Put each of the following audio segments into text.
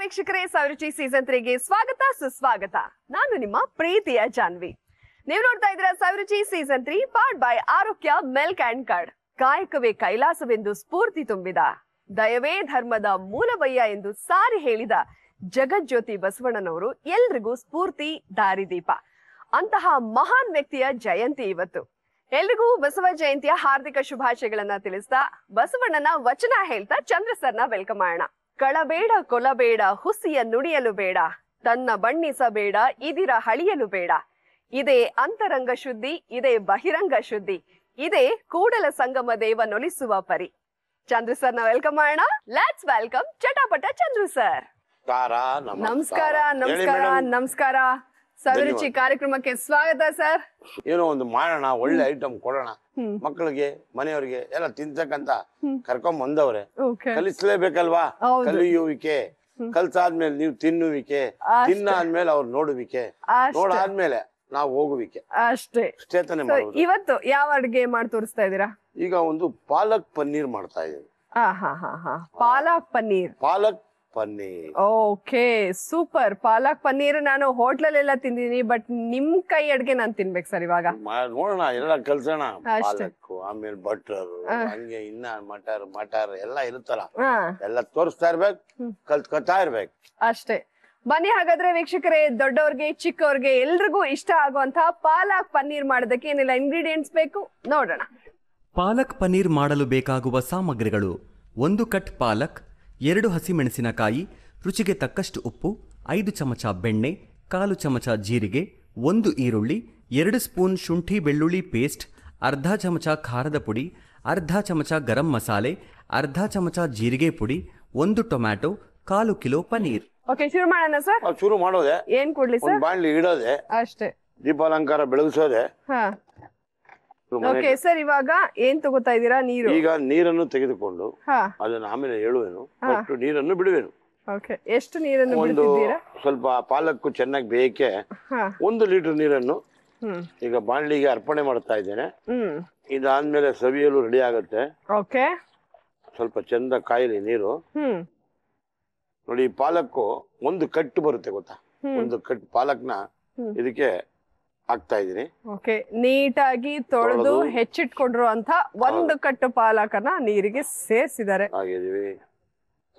ವೀಕ್ಷಕರೇ ಸಾವಿರುಚಿ ಸೀಸನ್ ತ್ರೀಗೆ ಸ್ವಾಗತ ಸುಸ್ವಾಗತ ನಾನು ನಿಮ್ಮ ಪ್ರೀತಿಯ ಜಾನ್ವಿ ನೀವು ನೋಡ್ತಾ ಇದ್ರ Saviruchi season three part by Arogya milk and card ಕಾಯಕವೇ ಕೈಲಾಸವೆಂದು ಸ್ಫೂರ್ತಿ ತುಂಬಿದ ದಯವೇ ಧರ್ಮದ ಮೂಲವಯ್ಯ ಎಂದು ಸಾರಿ ಹೇಳಿದ ಜಗಜ್ಯೋತಿ ಬಸವಣ್ಣನವರು ಎಲ್ರಿಗೂ ಸ್ಫೂರ್ತಿ ದಾರಿದೀಪ ಅಂತಹ ಮಹಾನ್ ವ್ಯಕ್ತಿಯ ಜಯಂತಿ ಇವತ್ತು ಎಲ್ರಿಗೂ ಬಸವ ಜಯಂತಿಯ ಹಾರ್ದಿಕ ಶುಭಾಶಯಗಳನ್ನ ತಿಳಿಸ್ತಾ ಬಸವಣ್ಣನ ವಚನ ಹೇಳ್ತಾ ಚಂದ್ರ ಸರ್ನ ವೆಲ್ಕಮ್ ಮಾಡೋಣ ಕಳಬೇಡ ಕೊಲಬೇಡ ಹುಸಿಯ ನುಡಿಯಲು ಬೇಡ ತನ್ನ ಬಣ್ಣಿಸಬೇಡ ಇದಿರ ಹಳಿಯಲು ಬೇಡ ಇದೇ ಅಂತರಂಗ ಶುದ್ಧಿ ಇದೇ ಬಹಿರಂಗ ಶುದ್ಧಿ ಇದೇ ಕೂಡಲ ಸಂಗಮ ನೊಲಿಸುವ ಪರಿ ಚಂದ್ರು ಸರ್ ನ ವೆಲ್ಕಮ್ ಮಾಡೋಣ ಲೆಟ್ಸ್ ವೆಲ್ಕಮ್ ಚಟಾಪಟ ಚಂದ್ರು ಸರ್ ನಮಸ್ಕಾರ ನಮಸ್ಕಾರ ನಮಸ್ಕಾರ ಸವಿರುಚಿ ಕಾರ್ಯಕ್ರಮಕ್ಕೆ ಸ್ವಾಗತ ಸರ್ ಏನೋ ಒಂದು ಮಾಡೋಣ ಒಳ್ಳೆ ಐಟಮ್ ಕೊಡೋಣ ಮಕ್ಕಳಿಗೆ ಮನೆಯವರಿಗೆ ಎಲ್ಲ ತಿಂತಕ್ಕಂತ ಕರ್ಕೊಂಡ್ ಬಂದವ್ರೆ ಕಲಿಸಲೇಬೇಕಲ್ವಾ ಕಲಿಯುವಿಕೆ ಕಲ್ಸಾದ್ಮೇಲೆ ನೀವು ತಿನ್ನುವಿಕೆ ತಿನ್ನ ಆದ್ಮೇಲೆ ಅವ್ರು ನೋಡುವಿಕೆ ನೋಡಾದ್ಮೇಲೆ ನಾವು ಹೋಗುವಿಕೆ ಅಷ್ಟೇ ಚೇತನೆ ಇವತ್ತು ಯಾವ ಅಡುಗೆ ಮಾಡಿ ತೋರಿಸ್ತಾ ಇದ್ದೀರಾ ಈಗ ಒಂದು ಪಾಲಕ್ ಪನ್ನೀರ್ ಮಾಡ್ತಾ ಇದೀವಿ ಪಾಲಕ್ ಪನ್ನೀರ್ ಪಾಲಕ್ ಪನ್ನೀರ್ ಓಕೆ ಸೂಪರ್ ಪಾಲಕ್ ಪನ್ನೀರ್ ನಾನು ಹೋಟ್ಲಲ್ಲೆಲ್ಲ ತಿಂದಿದೀನಿ ಬಟ್ ನಿಮ್ ಕೈ ಅಡ್ಗೆ ನಾನು ತಿನ್ಬೇಕು ಸರ್ ಇವಾಗ ನೋಡೋಣ ಎಲ್ಲ ಕಲ್ಸೋಣ ಅಷ್ಟೇ. ಆಮೇಲೆ ಬಟರ್ ಹಂಗೆ ಇನ್ನ ಮಟರ್ ಮಟರ್ ಎಲ್ಲ ಇರುತ್ತಲ್ಲ ಎಲ್ಲ ತೋರಿಸ್ತಾ ಇರ್ಬೇಕು ಕಲ್ತ್ಕೊತಾ ಇರ್ಬೇಕು ಅಷ್ಟೇ ಬನ್ನಿ ಹಾಗಾದ್ರೆ ವೀಕ್ಷಕರೇ ದೊಡ್ಡವ್ರಿಗೆ ಚಿಕ್ಕವ್ರಿಗೆ ಎಲ್ರಿಗೂ ಇಷ್ಟ ಆಗುವಂತಹ ಪಾಲಕ್ ಪನ್ನೀರ್ ಮಾಡೋದಕ್ಕೆ ಏನೆಲ್ಲ ಇಂಗ್ರೀಡಿಯೆಂಟ್ಸ್ ಬೇಕು ನೋಡೋಣ ಪಾಲಕ್ ಪನ್ನೀರ್ ಮಾಡಲು ಬೇಕಾಗುವ ಸಾಮಗ್ರಿಗಳು ಒಂದು ಕಟ್ ಪಾಲಕ್ ಎರಡು ಹಸಿಮೆಣಸಿನಕಾಯಿ ರುಚಿಗೆ ತಕ್ಕಷ್ಟು ಉಪ್ಪು ಐದು ಚಮಚ ಬೆಣ್ಣೆ ಕಾಲು ಚಮಚ ಜೀರಿಗೆ ಒಂದು ಈರುಳ್ಳಿ ಎರಡು ಸ್ಪೂನ್ ಶುಂಠಿ ಬೆಳ್ಳುಳ್ಳಿ ಪೇಸ್ಟ್ ಅರ್ಧ ಚಮಚ ಖಾರದ ಪುಡಿ ಅರ್ಧ ಚಮಚ ಗರಂ ಮಸಾಲೆ ಅರ್ಧ ಚಮಚ ಜೀರಿಗೆ ಪುಡಿ ಒಂದು ಟೊಮ್ಯಾಟೊ ಕಾಲು ಕಿಲೋ ಪನೀರ್ ಓಕೆ ಶುರು ಮಾಡೋಣ ಸರ್ ಶುರು ಮಾಡೋದೆ ಏನ್ ಕೊಡ್ಲಿ ಸರ್ ಅಷ್ಟೇ ದೀಪಾಲಂಕಾರ ಬೆಳಗಿಸೋದೆ ಸರ್ ಇವಾಗ ಏನ್ ತಗೋತಾ ಇದೀರಾ ನೀರು ಈಗ ನೀರನ್ನು ತೆಗೆದುಕೊಂಡು ಅದನ್ನ ಆಮೇಲೆ ಹೇಳುವೆನು ಫಸ್ಟ್ ನೀರನ್ನು ಬಿಡುವೆನು ಎಷ್ಟು ನೀರನ್ನು ಒಂದು ಸ್ವಲ್ಪ ಪಾಲಕ್ಕು ಚೆನ್ನಾಗಿ ಬೇಯಕ್ಕೆ ಒಂದು ಲೀಟರ್ ನೀರನ್ನು ಈಗ ಬಾಣಲಿಗೆ ಅರ್ಪಣೆ ಮಾಡ್ತಾ ಇದ್ದೇನೆ ಇದಾದ್ಮೇಲೆ ಸವಿಯಲು ರೆಡಿ ಆಗುತ್ತೆ ಸ್ವಲ್ಪ ಚಂದ ಕಾಯಲಿ ನೀರು ನೋಡಿ ಈ ಒಂದು ಕಟ್ಟು ಬರುತ್ತೆ ಗೊತ್ತಾ ಒಂದು ಕಟ್ ಪಾಲಕ್ನ ಇದಕ್ಕೆ ಹಾಕ್ತಾ ಇದೀನಿ ಓಕೆ ನೀಟಾಗಿ ತೊಳೆದು ಹೆಚ್ಚಿಟ್ಕೊಂಡಿರೋ ಅಂತ ಒಂದು ಕಟ್ಟು ಪಾಲಕನ ನೀರಿಗೆ ಸೇರಿಸಿದ್ದಾರೆ ಆಗಿದೀವಿ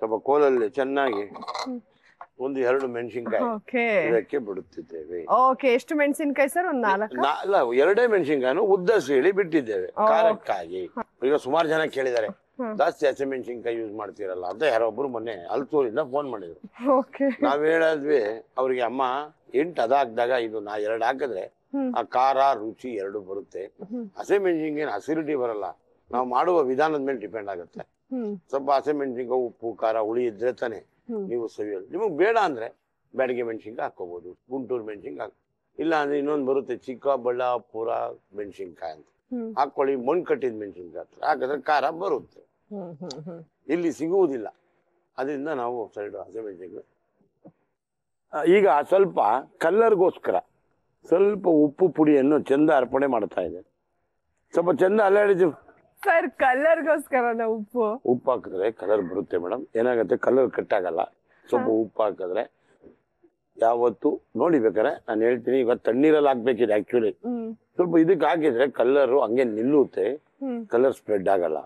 ಸ್ವಲ್ಪ ಕೋಲಲ್ಲಿ ಚೆನ್ನಾಗಿ ಒಂದು ಎರಡು ಮೆಣಸಿನ್ಕಾಯಿ ಇದಕ್ಕೆ ಬಿಡುತ್ತಿದ್ದೇವೆ ಓಕೆ ಎಷ್ಟು ಮೆಣಸಿನಕಾಯಿ ಸರ್ ಒಂದು ನಾಲ್ಕು ಎರಡೇ ಮೆಣಸಿನ್ಕಾಯನ್ನು ಉದ್ದ ಸೀಳಿ ಬಿಟ್ಟಿದ್ದೇವೆ ಕಾರಕ್ಕಾಗಿ ಈಗ ಸುಮಾರು ಜನ ಕೇಳಿದ್ದಾರೆ ಜಾಸ್ತಿ ಹಸಿ ಮೆಣಸಿನ್ಕಾಯಿ ಯೂಸ್ ಮಾಡ್ತೀರಲ್ಲ ಅಂತ ಯಾರೊಬ್ರು ಮೊನ್ನೆ ಅಲ್ತೂರಿಂದ ಫೋನ್ ಮಾಡಿದ್ರು ನಾವ್ ಹೇಳಿದ್ವಿ ಅವ್ರಿಗೆ ಅಮ್ಮ ಎಂಟು ಅದಾಗ್ದಾಗ ಇದು ನಾ ಎರಡು ಹಾಕಿದ್ರೆ ಆ ಖಾರ ರುಚಿ ಎರಡು ಬರುತ್ತೆ ಮೆಣಸಿನ ಹಸಿರಿಟಿ ಬರಲ್ಲ ನಾವು ಮಾಡುವ ವಿಧಾನದ ಮೇಲೆ ಡಿಪೆಂಡ್ ಆಗುತ್ತೆ ಸ್ವಲ್ಪ ಹಸಿಮೆಣಸಿನ್ಕಾಯಿ ಉಪ್ಪು ಖಾರ ಹುಳಿ ಇದ್ರೆ ತಾನೆ ನೀವು ಸವಿಯೋದು ನಿಮಗೆ ಬೇಡ ಅಂದ್ರೆ ಬ್ಯಾಡಿಗೆ ಮೆಣಸಿನ್ಕಾಯಿ ಹಾಕೋಬಹುದು ಗುಂಟೂರು ಮೆಣಸಿನ್ಕಾಯಿ ಇಲ್ಲ ಅಂದ್ರೆ ಇನ್ನೊಂದು ಬರುತ್ತೆ ಚಿಕ್ಕಬಳ್ಳಾಪುರ ಮೆಣಸಿನ್ಕಾಯಿ ಅಂತ ಹಾಕೊಳ್ಳಿ ಮಣ್ಣು ಕಟ್ಟಿದ ಮೆಣಸಿನ್ಕಾಯಿ ಹಾಕಿದ್ರೆ ಖಾರ ಬರುತ್ತೆ ಇಲ್ಲಿ ಸಿಗುವುದಿಲ್ಲ ಅದರಿಂದ ನಾವು ಸೈಡ್ ಮೆಣಸಿನ್ಕಾಯಿ ಈಗ ಸ್ವಲ್ಪ ಕಲ್ಲರ್ಗೋಸ್ಕರ ಸ್ವಲ್ಪ ಉಪ್ಪು ಪುಡಿಯನ್ನು ಚಂದ ಅರ್ಪಣೆ ಮಾಡ್ತಾ ಇದೆ ಸ್ವಲ್ಪ ಚೆಂದ ಅಲ್ಲಾಡಿದ್ದು ಸರ್ ಕಲರ್ಗೋಸ್ಕರನ ಉಪ್ಪು ಉಪ್ಪು ಹಾಕಿದ್ರೆ ಕಲರ್ ಬರುತ್ತೆ ಮೇಡಮ್ ಏನಾಗುತ್ತೆ ಕಲರ್ ಕಟ್ ಆಗಲ್ಲ ಸ್ವಲ್ಪ ಉಪ್ಪು ಹಾಕಿದ್ರೆ ಯಾವತ್ತು ನೋಡಿ ಬೇಕಾರೆ ನಾನು ಹೇಳ್ತೀನಿ ಇವತ್ತು ತಣ್ಣೀರಲ್ಲಿ ಹಾಕ್ಬೇಕಿದೆ ಆಕ್ಚುಲಿ ಸ್ವಲ್ಪ ಇದಕ್ಕೆ ಹಾಕಿದ್ರೆ ಕಲರ್ ಹಂಗೆ ನಿಲ್ಲುತ್ತೆ ಕಲರ್ ಸ್ಪ್ರೆಡ್ ಆಗಲ್ಲ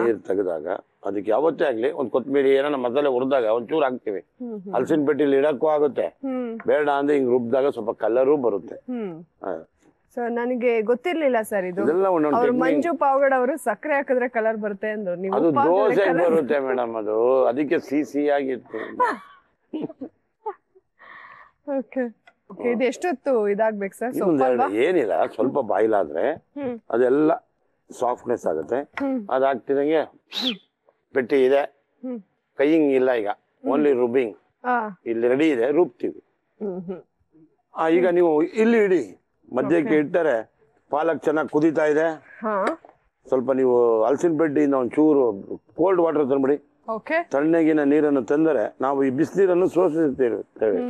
ನೀರು ತೆಗೆದಾಗ ಅದಕ್ಕೆ ಯಾವತ್ತೇ ಆಗ್ಲಿ ಒಂದು ಕೊತ್ತಂಬರಿ ಏನೋ ಮಸಾಲೆ ಹುರಿದಾಗ ಒಂಚೂರು ಹಾಕ್ತೀವಿ ಹಲಸಿನ ಪೆಟ್ಟಿಲಿ ಇಡಕ್ಕೂ ಆಗುತ್ತೆ ಬೇಡ ಅಂದ್ರೆ ಹಿಂಗ್ ರುಬ್ದಾಗ ಸ್ವಲ್ಪ ಕಲರ್ ಬರುತ್ತೆ ಸರ್ ನನಗೆ ಗೊತ್ತಿರ್ಲಿಲ್ಲ ಸರ್ ಇದು ಮಂಜು ಪಾವಗಡ ಅವರು ಸಕ್ಕರೆ ಹಾಕಿದ್ರೆ ಕಲರ್ ಬರುತ್ತೆ ಅಂದ್ರು ದೋಸೆ ಬರುತ್ತೆ ಮೇಡಮ್ ಅದು ಅದಕ್ಕೆ ಸಿಹಿ ಸಿಹಿಯಾಗಿತ್ತು ಓಕೆ ಇದು ಎಷ್ಟೊತ್ತು ಇದಾಗ್ಬೇಕು ಸರ್ ಏನಿಲ್ಲ ಸ್ವಲ್ಪ ಬಾಯ್ಲ್ ಆದ್ರೆ ಅದೆಲ್ಲ ಸಾಫ್ಟ್ನೆಸ್ ಆಗುತ್ತೆ ಅದಾಗ್ತಿದಂಗೆ ಪೆಟ್ಟಿ ಇದೆ ಕೈಯಿಂಗ್ ಇಲ್ಲ ಈಗ ಓನ್ಲಿ ರುಬ್ಬಿಂಗ್ ಇಲ್ಲಿ ರೆಡಿ ಇದೆ ರುಬ್ತೀವಿ ಈಗ ನೀವು ಇಲ್ಲಿ ಇಡಿ ಮಧ್ಯಕ್ಕೆ ಇಟ್ಟರೆ ಪಾಲಕ್ ಚೆನ್ನಾಗಿ ಕುದೀತಾ ಇದೆ ಸ್ವಲ್ಪ ನೀವು ಹಲಸಿನ ಬಡ್ಡಿಯಿಂದ ಒಂಚೂರು ಚೂರು ಕೋಲ್ಡ್ ವಾಟರ್ ತಂದ್ಬಿಡಿ ತಣ್ಣಗಿನ ನೀರನ್ನು ತಂದರೆ ನಾವು ಈ ಬಿಸಿನೀರನ್ನು ಶೋಷಿಸುತ್ತಿರುತ್ತೇವೆ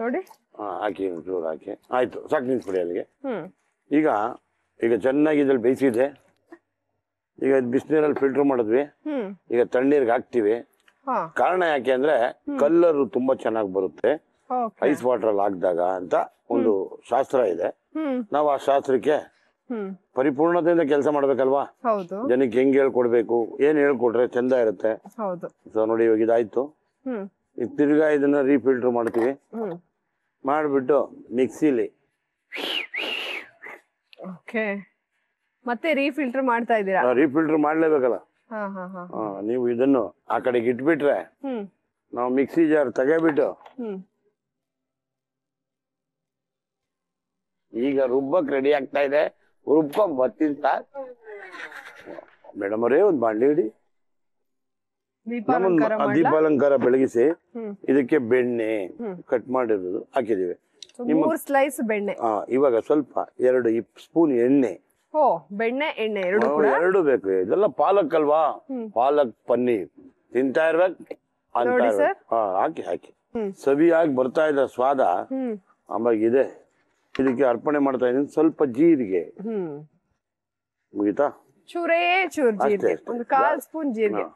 ನೋಡಿ ಹಾಕಿ ಚೂರು ಹಾಕಿ ಆಯ್ತು ಸಾಕು ನಿಂತ್ಬಿಡಿ ಅಲ್ಲಿಗೆ ಈಗ ಈಗ ಚೆನ್ನಾಗಿ ಇದ್ರಲ್ಲಿ ಬೇಯಿಸಿದೆ ಈಗ ಬಿಸಿನೀರಲ್ಲಿ ಫಿಲ್ಟರ್ ಮಾಡಿದ್ವಿ ಈಗ ತಣ್ಣೀರ್ಗೆ ಹಾಕ್ತಿವಿ ಕಾರಣ ಯಾಕೆ ಅಂದ್ರೆ ಕಲ್ಲರ್ ತುಂಬಾ ಚೆನ್ನಾಗಿ ಬರುತ್ತೆ ಐಸ್ ವಾಟರ್ ಅಲ್ಲಿ ಹಾಕಿದಾಗ ಅಂತ ಒಂದು ಶಾಸ್ತ್ರ ಇದೆ ನಾವು ಆ ಶಾಸ್ತ್ರಕ್ಕೆ ಪರಿಪೂರ್ಣತೆಯಿಂದ ಕೆಲಸ ಮಾಡ್ಬೇಕಲ್ವಾ ಜನಕ್ಕೆ ಹೆಂಗ್ ಹೇಳ್ಕೊಡ್ಬೇಕು ಏನ್ ಹೇಳ್ಕೊಟ್ರೆ ಚಂದ ಇರುತ್ತೆ ಸೊ ನೋಡಿ ಇವಾಗ ಇದಾಯ್ತು ಈಗ ತಿರ್ಗಾ ಇದನ್ನ ರೀಫಿಲ್ಟರ್ ಮಾಡ್ತೀವಿ ಮಾಡ್ಬಿಟ್ಟು ಮಿಕ್ಸಿಲಿ ಓಕೆ ಮತ್ತೆ ರೀಫಿಲ್ಟರ್ ಮಾಡ್ತಾ ಇದ್ದೀರಾ ರೀಫಿಲ್ಟರ್ ಮಾಡ್ಲೇಬೇಕಲ್ಲ ನೀವು ಇದನ್ನು ಆ ಕಡೆಗೆ ಇಟ್ಬಿಟ್ರೆ ನಾವು ಮಿಕ್ಸಿ ಜಾರ್ ತೆಗೆಬಿಟ್ಟು ಈಗ ರುಬ್ಬಕ್ ರೆಡಿ ಆಗ್ತಾ ಇದೆ ರುಬ್ಕೊಂಡ್ ಬರ್ತೀನಿ ಸರ್ ಮೇಡಮ್ ಅವರೇ ಒಂದು ಬಾಂಡ್ಲಿ ಇಡಿ ದೀಪಾಲಂಕಾರ ಬೆಳಗಿಸಿ ಇದಕ್ಕೆ ಬೆಣ್ಣೆ ಕಟ್ ಮಾಡಿರೋದು ಹಾಕಿದೀವಿ ಮೂರು ಸ್ಲೈಸ್ ಬೆಣ್ಣೆ ಇವಾಗ ಸ್ವಲ್ಪ ಎರಡು ಸ್ಪೂನ್ ಎಣ್ಣೆ ಓ ಬೆಣ್ಣೆ ಎಣ್ಣೆ ಎರಡು ಎರಡು ಬೇಕು ಇದೆಲ್ಲ ಪಾಲಕ್ ಅಲ್ವಾ ಪಾಲಕ್ ಪನ್ನೀರ್ ತಿಂತಾ ಇರ್ಬೇಕು ಹಾ ಹಾಕಿ ಹಾಕಿ ಸವಿಯಾಗಿ ಬರ್ತಾ ಇದೆ ಸ್ವಾದ ಹ್ಮ್ ಇದೆ ಇದಕ್ಕೆ ಅರ್ಪಣೆ ಮಾಡ್ತಾ ಇದೀನಿ ಸ್ವಲ್ಪ ಜೀರಿಗೆ ಮುಗಿತಾ ಚೂರೇ ಚೂರ್ ಜೀರಿಗೆ ಒಂದು ಕಾಲ್ ಸ್ಪೂನ್ ಜೀರಿಗೆ